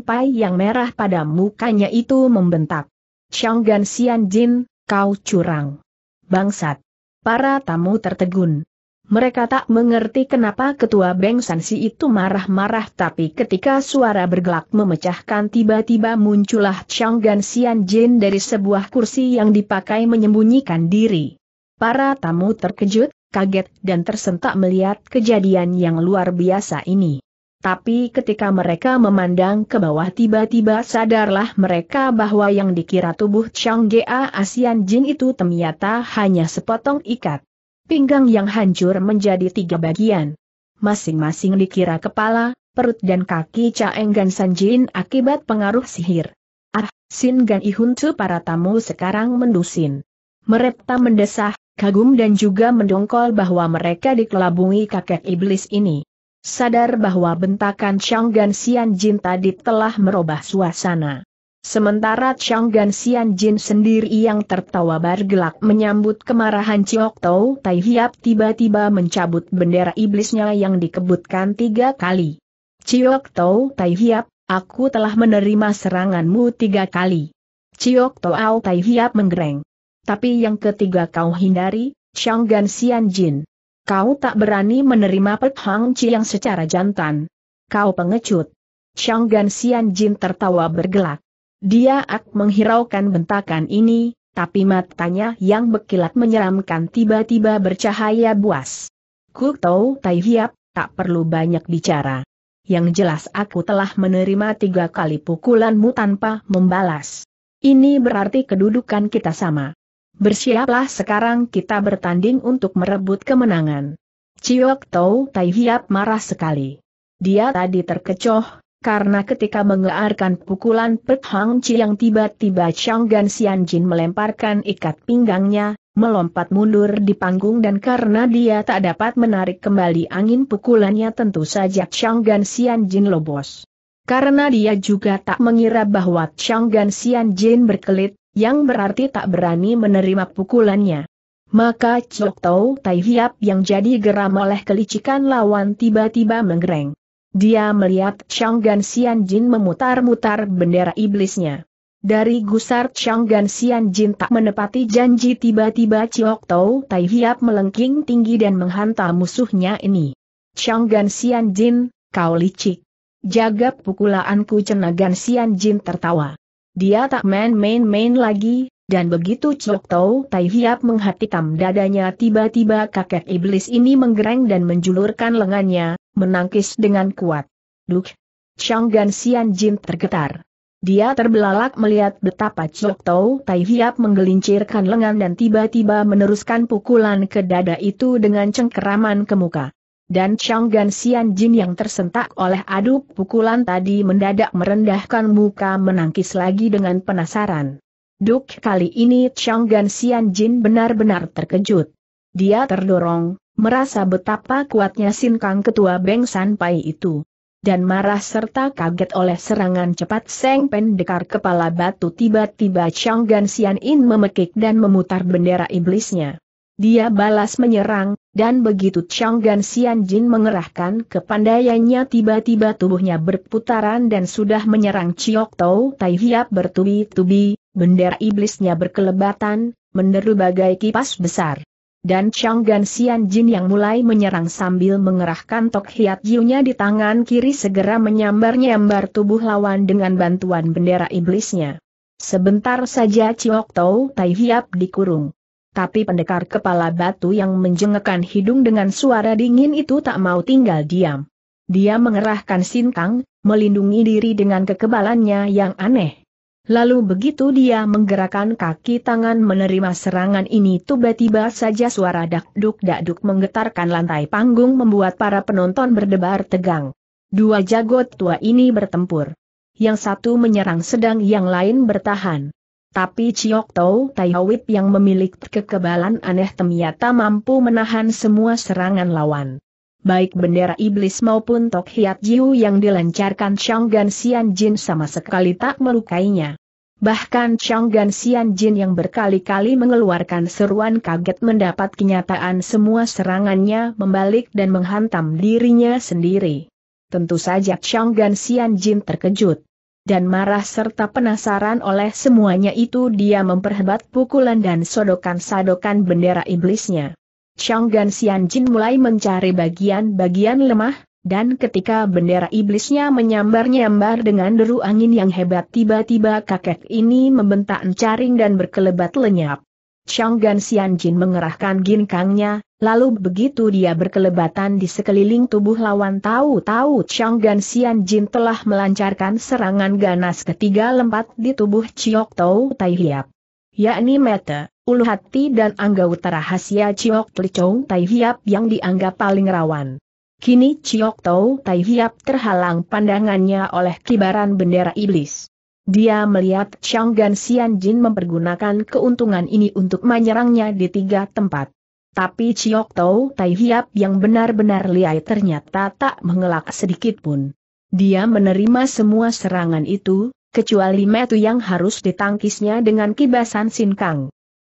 Pai yang merah pada mukanya itu membentak. Shanggan Xian Jin, kau curang. Bangsat. Para tamu tertegun. Mereka tak mengerti kenapa ketua Beng Sansi itu marah-marah tapi ketika suara bergelak memecahkan tiba-tiba muncullah Changgan Xian Jin dari sebuah kursi yang dipakai menyembunyikan diri. Para tamu terkejut, kaget dan tersentak melihat kejadian yang luar biasa ini. Tapi ketika mereka memandang ke bawah tiba-tiba sadarlah mereka bahwa yang dikira tubuh Chang Gea Asian Jin itu ternyata hanya sepotong ikat. Pinggang yang hancur menjadi tiga bagian. Masing-masing dikira kepala, perut dan kaki Chaeng Gan San Jin akibat pengaruh sihir. Ah, Sin Gan Ihun para tamu sekarang mendusin. Mereka mendesah, kagum dan juga mendongkol bahwa mereka dikelabungi kakek iblis ini sadar bahwa bentakan Chang Gan Xian Jin tadi telah merubah suasana. Sementara Chang Gan Xian Jin sendiri yang tertawa bergelak menyambut kemarahan Chiok Tau Tai Hiap tiba-tiba mencabut bendera iblisnya yang dikebutkan tiga kali. Chiok Tau Tai Hiap, aku telah menerima seranganmu tiga kali. Chiok Tau Tai Hiap menggereng. Tapi yang ketiga kau hindari, Chang Gan Xian Jin. Kau tak berani menerima Pek Hang yang secara jantan. Kau pengecut. Chang Gan Xian Jin tertawa bergelak. Dia ak menghiraukan bentakan ini, tapi matanya yang berkilat menyeramkan tiba-tiba bercahaya buas. Ku tahu Tai Hiap, tak perlu banyak bicara. Yang jelas aku telah menerima tiga kali pukulanmu tanpa membalas. Ini berarti kedudukan kita sama. Bersiaplah sekarang kita bertanding untuk merebut kemenangan. Ciok Tau Tai Hiap marah sekali. Dia tadi terkecoh, karena ketika mengeluarkan pukulan Pek Hang Chi yang tiba-tiba Chang Gan Xian Jin melemparkan ikat pinggangnya, melompat mundur di panggung dan karena dia tak dapat menarik kembali angin pukulannya tentu saja Chang Gan Xian Jin lobos. Karena dia juga tak mengira bahwa Chang Gan Xian Jin berkelit, yang berarti tak berani menerima pukulannya. Maka Chok Tau Tai Hiap yang jadi geram oleh kelicikan lawan tiba-tiba menggereng. Dia melihat Chang Gan Xian Jin memutar-mutar bendera iblisnya. Dari gusar Chang Gan Xian Jin tak menepati janji tiba-tiba Chok Tau Tai Hiap melengking tinggi dan menghantam musuhnya ini. Chang Gan Xian Jin, kau licik. Jaga pukulaanku Cenagan Xian Jin tertawa. Dia tak main-main-main lagi, dan begitu Chok Tau Tai Hiap menghatikam dadanya tiba-tiba kakek iblis ini menggereng dan menjulurkan lengannya, menangkis dengan kuat. Duk! Chang Gan Xian Jin tergetar. Dia terbelalak melihat betapa Chok Tau Tai Hiap menggelincirkan lengan dan tiba-tiba meneruskan pukulan ke dada itu dengan cengkeraman ke muka dan Gan Xian Jin yang tersentak oleh adu pukulan tadi mendadak merendahkan muka menangkis lagi dengan penasaran. Duk kali ini Gan Xian Jin benar-benar terkejut. Dia terdorong, merasa betapa kuatnya Sin Kang Ketua Beng San Pai itu. Dan marah serta kaget oleh serangan cepat Seng Pen Dekar Kepala Batu tiba-tiba Gan Xian In memekik dan memutar bendera iblisnya. Dia balas menyerang, dan begitu Chang Gan Xian Jin mengerahkan kepandaiannya tiba-tiba tubuhnya berputaran dan sudah menyerang Chiok Tau Tai Hiap bertubi-tubi, bendera iblisnya berkelebatan, menderu bagai kipas besar dan Chang Gan Xian Jin yang mulai menyerang sambil mengerahkan Tok Hiat Jiunya di tangan kiri segera menyambar-nyambar tubuh lawan dengan bantuan bendera iblisnya. Sebentar saja Chiok Tau Tai Hiap dikurung tapi pendekar kepala batu yang menjengekkan hidung dengan suara dingin itu tak mau tinggal diam. Dia mengerahkan sintang, melindungi diri dengan kekebalannya yang aneh. Lalu begitu dia menggerakkan kaki tangan menerima serangan ini tiba-tiba saja suara dakduk-dakduk menggetarkan lantai panggung membuat para penonton berdebar tegang. Dua jagot tua ini bertempur. Yang satu menyerang sedang yang lain bertahan. Tapi Chiok Tau Taiwip yang memiliki kekebalan aneh ternyata mampu menahan semua serangan lawan. Baik bendera iblis maupun Tok Hiat Jiu yang dilancarkan Chang Gan Xian Jin sama sekali tak melukainya. Bahkan Chang Gan Xian Jin yang berkali-kali mengeluarkan seruan kaget mendapat kenyataan semua serangannya membalik dan menghantam dirinya sendiri. Tentu saja Chang Gan Xian Jin terkejut dan marah serta penasaran oleh semuanya itu dia memperhebat pukulan dan sodokan sodokan bendera iblisnya. Chang Gan Xian Jin mulai mencari bagian-bagian lemah, dan ketika bendera iblisnya menyambar-nyambar dengan deru angin yang hebat tiba-tiba kakek ini membentak caring dan berkelebat lenyap. Chang Gan Xian Jin mengerahkan ginkangnya, Lalu begitu dia berkelebatan di sekeliling tubuh lawan tahu-tahu Chang Gan Xian Jin telah melancarkan serangan ganas ketiga lempat di tubuh Chiok Tau Tai Hiap. Yakni Mete, ulu hati dan angga utara rahasia Chiok Li Chong Tai Hiap yang dianggap paling rawan. Kini Chiok Tau Tai Hiap terhalang pandangannya oleh kibaran bendera iblis. Dia melihat Chang Gan Xian Jin mempergunakan keuntungan ini untuk menyerangnya di tiga tempat. Tapi Chiok Tau Tai Hiap yang benar-benar liai ternyata tak mengelak sedikit pun. Dia menerima semua serangan itu, kecuali Metu yang harus ditangkisnya dengan kibasan Sin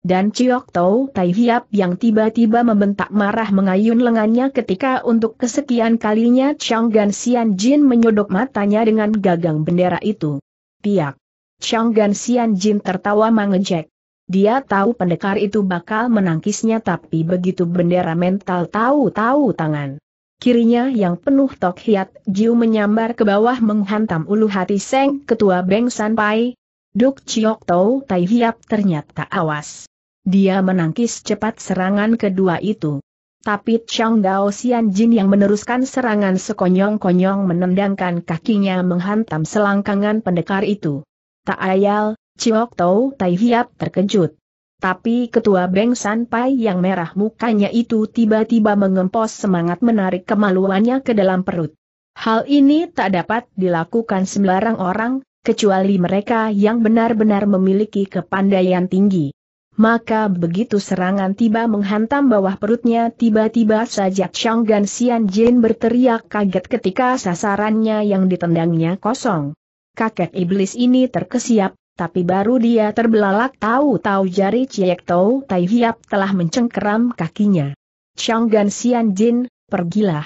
Dan Chiok Tau Tai Hiap yang tiba-tiba membentak marah mengayun lengannya ketika untuk kesekian kalinya Chang Gan Xian Jin menyodok matanya dengan gagang bendera itu. Piak! Chang Gan Xian Jin tertawa mengejek. Dia tahu pendekar itu bakal menangkisnya tapi begitu bendera mental tahu-tahu tangan. Kirinya yang penuh tok hiat, Jiu menyambar ke bawah menghantam ulu hati Seng Ketua Beng Sanpai. Duk Chiok Tau Tai Hiap ternyata awas. Dia menangkis cepat serangan kedua itu. Tapi Chang Dao Xian Jin yang meneruskan serangan sekonyong-konyong menendangkan kakinya menghantam selangkangan pendekar itu. Tak ayal, Chiok Tau Tai Hiap terkejut. Tapi ketua Beng Pai yang merah mukanya itu tiba-tiba mengempos semangat menarik kemaluannya ke dalam perut. Hal ini tak dapat dilakukan sembarang orang, kecuali mereka yang benar-benar memiliki kepandaian tinggi. Maka begitu serangan tiba menghantam bawah perutnya tiba-tiba saja Gan Xian Jin berteriak kaget ketika sasarannya yang ditendangnya kosong. Kakek iblis ini terkesiap, tapi baru dia terbelalak tahu-tahu jari Ciek Tau Tai Hiap telah mencengkeram kakinya. Chang Gan Xian Jin, pergilah.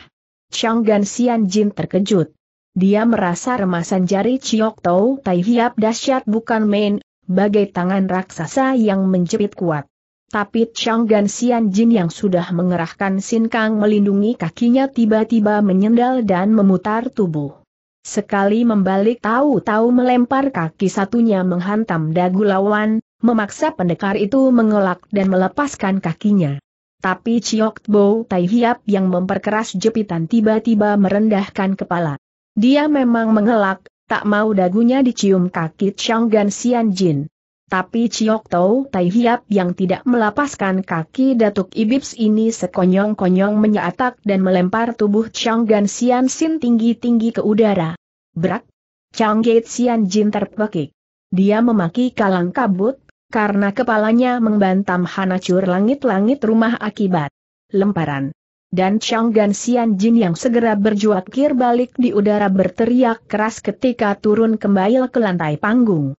Chang Gan Xian Jin terkejut. Dia merasa remasan jari Ciok Tau Tai Hiap dahsyat bukan main, bagai tangan raksasa yang menjepit kuat. Tapi Chang Gan Xian Jin yang sudah mengerahkan Sin Kang melindungi kakinya tiba-tiba menyendal dan memutar tubuh. Sekali membalik tahu-tahu melempar kaki satunya menghantam dagu lawan, memaksa pendekar itu mengelak dan melepaskan kakinya. Tapi Chiok Bo Tai Hiap yang memperkeras jepitan tiba-tiba merendahkan kepala. Dia memang mengelak, tak mau dagunya dicium kaki Gan Xian Jin. Tapi Chiok Tau Tai Hiap yang tidak melapaskan kaki Datuk Ibips ini sekonyong-konyong menyatak dan melempar tubuh Chang Gan Sian Sin tinggi-tinggi ke udara. Brak! Chang Gate Sian Jin terpekik. Dia memaki kalang kabut, karena kepalanya membantam hanacur langit-langit rumah akibat lemparan dan Chang Gan Xian Jin yang segera berjuakir balik di udara berteriak keras ketika turun kembali ke lantai panggung.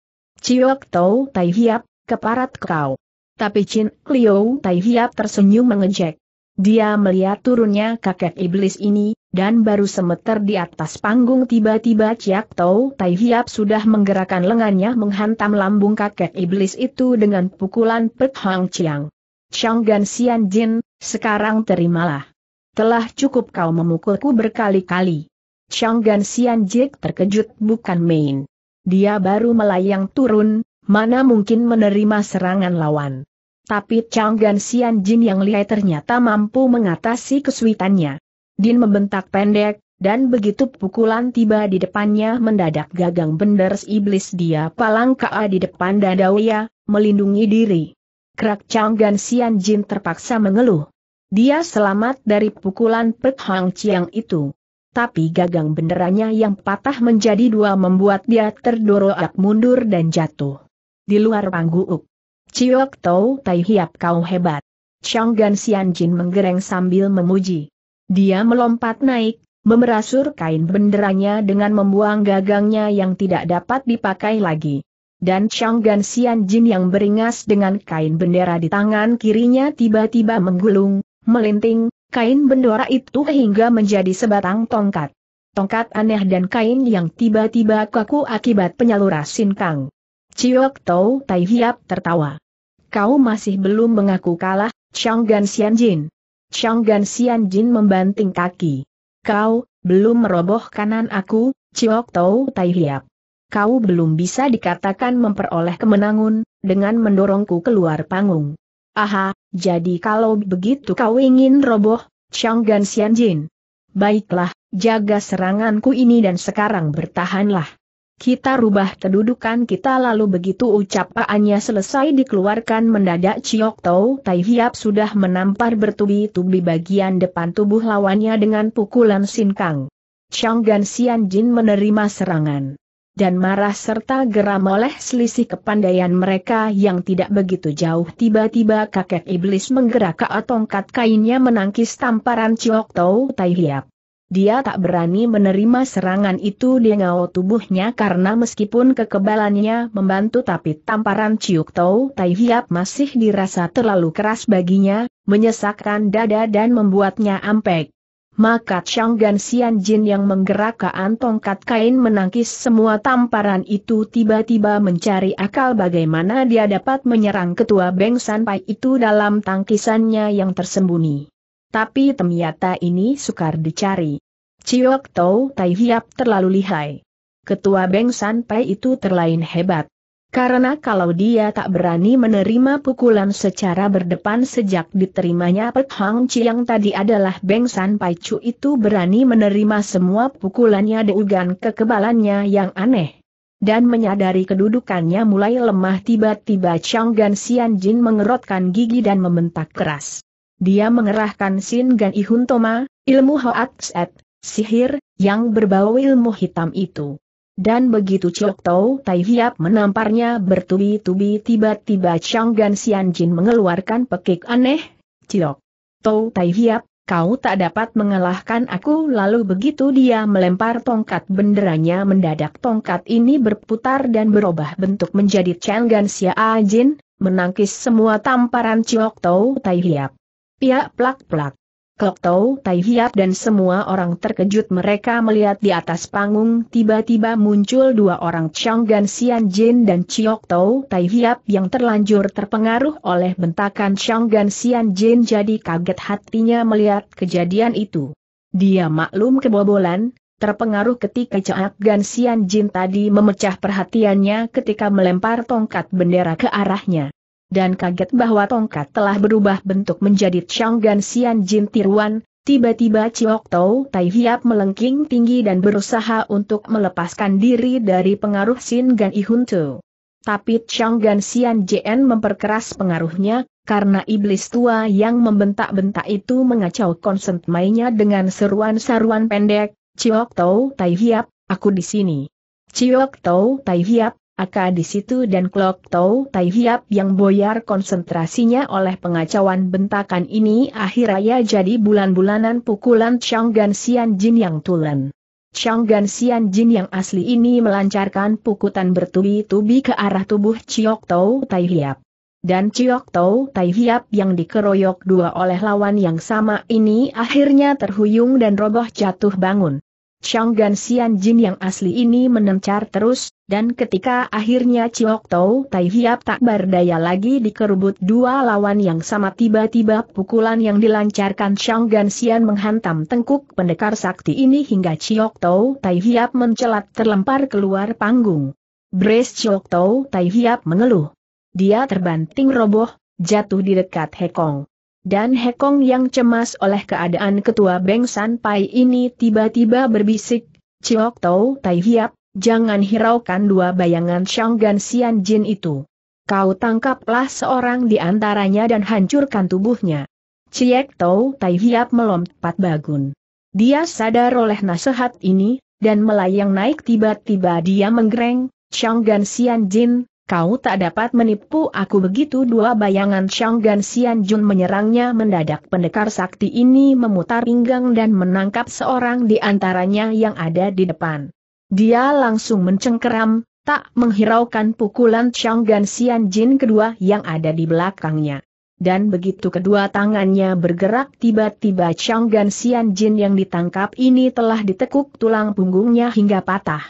Ciok Tau Tai Hiap, keparat kau. Tapi Chin Liu Tai Hiap tersenyum mengejek. Dia melihat turunnya kakek iblis ini, dan baru semeter di atas panggung tiba-tiba Ciak Tau Tai Hiap sudah menggerakkan lengannya menghantam lambung kakek iblis itu dengan pukulan Pek Hang Chiang. Chang Gan Sian Jin, sekarang terimalah. Telah cukup kau memukulku berkali-kali. Chang Gan Sian Jik terkejut bukan main. Dia baru melayang turun, mana mungkin menerima serangan lawan. Tapi Chang Gan Xian Jin yang lihai ternyata mampu mengatasi kesulitannya. Din membentak pendek, dan begitu pukulan tiba di depannya mendadak gagang benders iblis dia palang kaa di depan dadawia, melindungi diri. Kerak Chang Gan Xian Jin terpaksa mengeluh. Dia selamat dari pukulan Pek Hang Chiang itu tapi gagang benderanya yang patah menjadi dua membuat dia terdorok mundur dan jatuh. Di luar panggung, Ciok Tau Tai Hiap kau hebat. Chang Gan Sian Jin menggereng sambil memuji. Dia melompat naik, memerasur kain benderanya dengan membuang gagangnya yang tidak dapat dipakai lagi. Dan Chang Gan Sian Jin yang beringas dengan kain bendera di tangan kirinya tiba-tiba menggulung, melinting, kain bendora itu hingga menjadi sebatang tongkat. Tongkat aneh dan kain yang tiba-tiba kaku akibat penyaluran sinkang. Ciok Tau Tai Hiap tertawa. Kau masih belum mengaku kalah, Chang Gan Xian Jin. Chang Gan Xian Jin membanting kaki. Kau, belum meroboh kanan aku, Ciok Tau Tai Hiap. Kau belum bisa dikatakan memperoleh kemenangan, dengan mendorongku keluar panggung. Aha, jadi kalau begitu kau ingin roboh, Changgan Xianjin. Baiklah, jaga seranganku ini dan sekarang bertahanlah. Kita rubah kedudukan kita lalu begitu ucapannya selesai dikeluarkan mendadak Chiok Tau Tai Hiap sudah menampar bertubi-tubi bagian depan tubuh lawannya dengan pukulan sinkang. Changgan Xianjin menerima serangan dan marah serta geram oleh selisih kepandaian mereka yang tidak begitu jauh. Tiba-tiba kakek iblis menggerakkan tongkat kainnya menangkis tamparan Ciok Tau Tai Hiap. Dia tak berani menerima serangan itu di ngao tubuhnya karena meskipun kekebalannya membantu tapi tamparan ciok Tau Tai Hiap masih dirasa terlalu keras baginya, menyesakkan dada dan membuatnya ampek maka Chang Gan Xian Jin yang menggerakkan tongkat kain menangkis semua tamparan itu tiba-tiba mencari akal bagaimana dia dapat menyerang ketua Beng Sanpai itu dalam tangkisannya yang tersembunyi. Tapi ternyata ini sukar dicari. Chiok Tau Tai Hiap terlalu lihai. Ketua Beng Sanpai itu terlain hebat. Karena kalau dia tak berani menerima pukulan secara berdepan sejak diterimanya Pek Hang Chiang tadi adalah Beng San Pai Chu itu berani menerima semua pukulannya deugan kekebalannya yang aneh. Dan menyadari kedudukannya mulai lemah tiba-tiba Chang Gan Xian Jin mengerotkan gigi dan membentak keras. Dia mengerahkan Sin Gan Ihun Toma, ilmu Hoat Set, sihir, yang berbau ilmu hitam itu. Dan begitu Chok Tau Tai Hiap menamparnya bertubi-tubi tiba-tiba Chang Gan Sian Jin mengeluarkan pekik aneh. Chok Tau Tai Hiap, kau tak dapat mengalahkan aku lalu begitu dia melempar tongkat benderanya mendadak tongkat ini berputar dan berubah bentuk menjadi Chang Gan ajin, Jin, menangkis semua tamparan Chok Tau Tai Hiap. Pia plak-plak. Kok Tau Tai Hiap dan semua orang terkejut mereka melihat di atas panggung tiba-tiba muncul dua orang Chang Gan Xian Jin dan Chiok Tau Tai Hiap yang terlanjur terpengaruh oleh bentakan Chang Gan Xian Jin jadi kaget hatinya melihat kejadian itu. Dia maklum kebobolan, terpengaruh ketika Chang Gan Xian Jin tadi memecah perhatiannya ketika melempar tongkat bendera ke arahnya dan kaget bahwa tongkat telah berubah bentuk menjadi Changgan Xian Jin Tiruan, tiba-tiba Chiok Tau Tai Hiap melengking tinggi dan berusaha untuk melepaskan diri dari pengaruh Sin Gan Ihun Tu. Tapi Changgan Xian Jn memperkeras pengaruhnya, karena iblis tua yang membentak-bentak itu konsent mainnya dengan seruan-seruan pendek, Chiok Tau Tai Hiap, aku di sini. Chiok Tau Tai Hiap, Aka di situ dan Klok Tau Tai Hiap yang boyar konsentrasinya oleh pengacauan bentakan ini akhirnya jadi bulan-bulanan pukulan Chang Gan Sian Jin yang tulen. Gan Sian Jin yang asli ini melancarkan pukutan bertubi-tubi ke arah tubuh Chiok Tau Tai Hiap. Dan Chiok Tau Tai Hiap yang dikeroyok dua oleh lawan yang sama ini akhirnya terhuyung dan roboh jatuh bangun. Chang Gan Sian Jin yang asli ini menencar terus, dan ketika akhirnya Ciok Tau Tai Hiap tak berdaya lagi dikerubut dua lawan yang sama tiba-tiba pukulan yang dilancarkan Shang Gansian menghantam tengkuk pendekar sakti ini hingga Ciok Tau Tai Hiap mencelat terlempar keluar panggung. Brace Ciok Tau Tai Hiap mengeluh. Dia terbanting roboh, jatuh di dekat Hekong. Dan Hekong yang cemas oleh keadaan ketua Beng San Pai ini tiba-tiba berbisik, Ciok Tau Tai Hiap, jangan hiraukan dua bayangan Shanggan Sian Jin itu. Kau tangkaplah seorang di antaranya dan hancurkan tubuhnya. Ciek Tau Tai Hiap melompat bagun. Dia sadar oleh nasihat ini, dan melayang naik tiba-tiba dia menggereng, Shanggan Sian Jin, kau tak dapat menipu aku begitu dua bayangan Shanggan Sian Jun menyerangnya mendadak pendekar sakti ini memutar pinggang dan menangkap seorang di antaranya yang ada di depan. Dia langsung mencengkeram, tak menghiraukan pukulan Chang Gan Jin kedua yang ada di belakangnya. Dan begitu kedua tangannya bergerak tiba-tiba Chang Gan Jin yang ditangkap ini telah ditekuk tulang punggungnya hingga patah.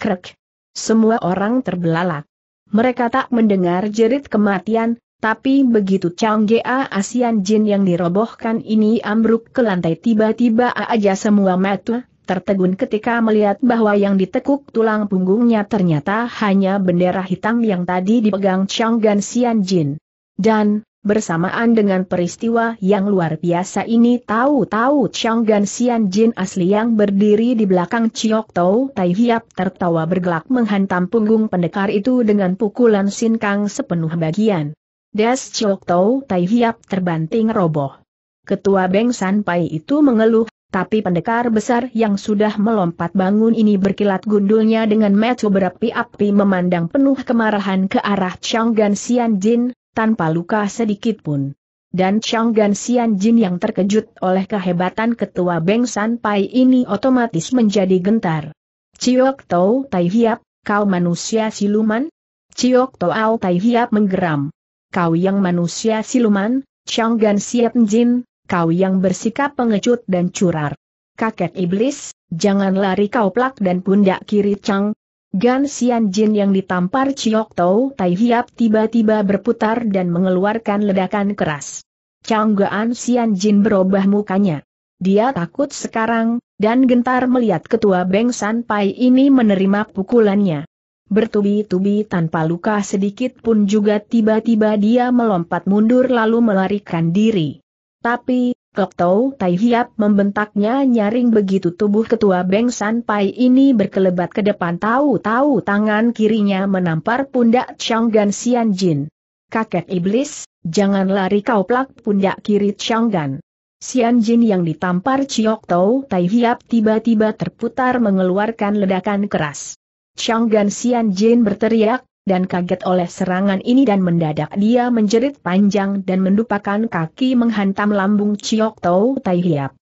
Krek! Semua orang terbelalak. Mereka tak mendengar jerit kematian, tapi begitu Chang Gia Asian Jin yang dirobohkan ini ambruk ke lantai tiba-tiba aja semua mata tertegun ketika melihat bahwa yang ditekuk tulang punggungnya ternyata hanya bendera hitam yang tadi dipegang Chang Gan Xian Jin. Dan, bersamaan dengan peristiwa yang luar biasa ini tahu-tahu Chang Gan Xian Jin asli yang berdiri di belakang Chiok Tau Tai Hiap tertawa bergelak menghantam punggung pendekar itu dengan pukulan sinkang sepenuh bagian. Des Chiok Tau Tai Hiap terbanting roboh. Ketua Beng San itu mengeluh tapi pendekar besar yang sudah melompat bangun ini berkilat gundulnya dengan metu berapi-api memandang penuh kemarahan ke arah Chang Gan Xian Jin, tanpa luka sedikit pun. Dan Chang Gan Xian Jin yang terkejut oleh kehebatan ketua Beng San Pai ini otomatis menjadi gentar. Chiok Tau Tai Hiap, kau manusia siluman? Chiok Tau Tai Hiap menggeram. Kau yang manusia siluman, Chang Gan Xian Jin, kau yang bersikap pengecut dan curar. Kakek iblis, jangan lari kau plak dan pundak kiri cang. Gan Xian Jin yang ditampar Chiok Tau Tai Hiap tiba-tiba berputar dan mengeluarkan ledakan keras. Gan Xian Jin berubah mukanya. Dia takut sekarang, dan gentar melihat ketua Beng San Pai ini menerima pukulannya. Bertubi-tubi tanpa luka sedikit pun juga tiba-tiba dia melompat mundur lalu melarikan diri. Tapi, Tau Tai Hiap membentaknya nyaring begitu tubuh ketua Beng San Pai ini berkelebat ke depan tahu-tahu tangan kirinya menampar pundak Chang Gan Xian Jin. Kakek iblis, jangan lari kau plak pundak kiri Chang Gan. Xian Jin yang ditampar Chiok Tau Tai Hiap tiba-tiba terputar mengeluarkan ledakan keras. Chang Gan Xian Jin berteriak, dan kaget oleh serangan ini dan mendadak dia menjerit panjang dan mendupakan kaki menghantam lambung Chiok Tau Tai Hiap.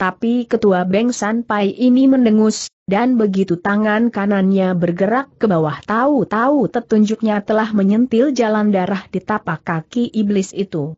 Tapi ketua Beng San Pai ini mendengus, dan begitu tangan kanannya bergerak ke bawah tahu-tahu tetunjuknya telah menyentil jalan darah di tapak kaki iblis itu.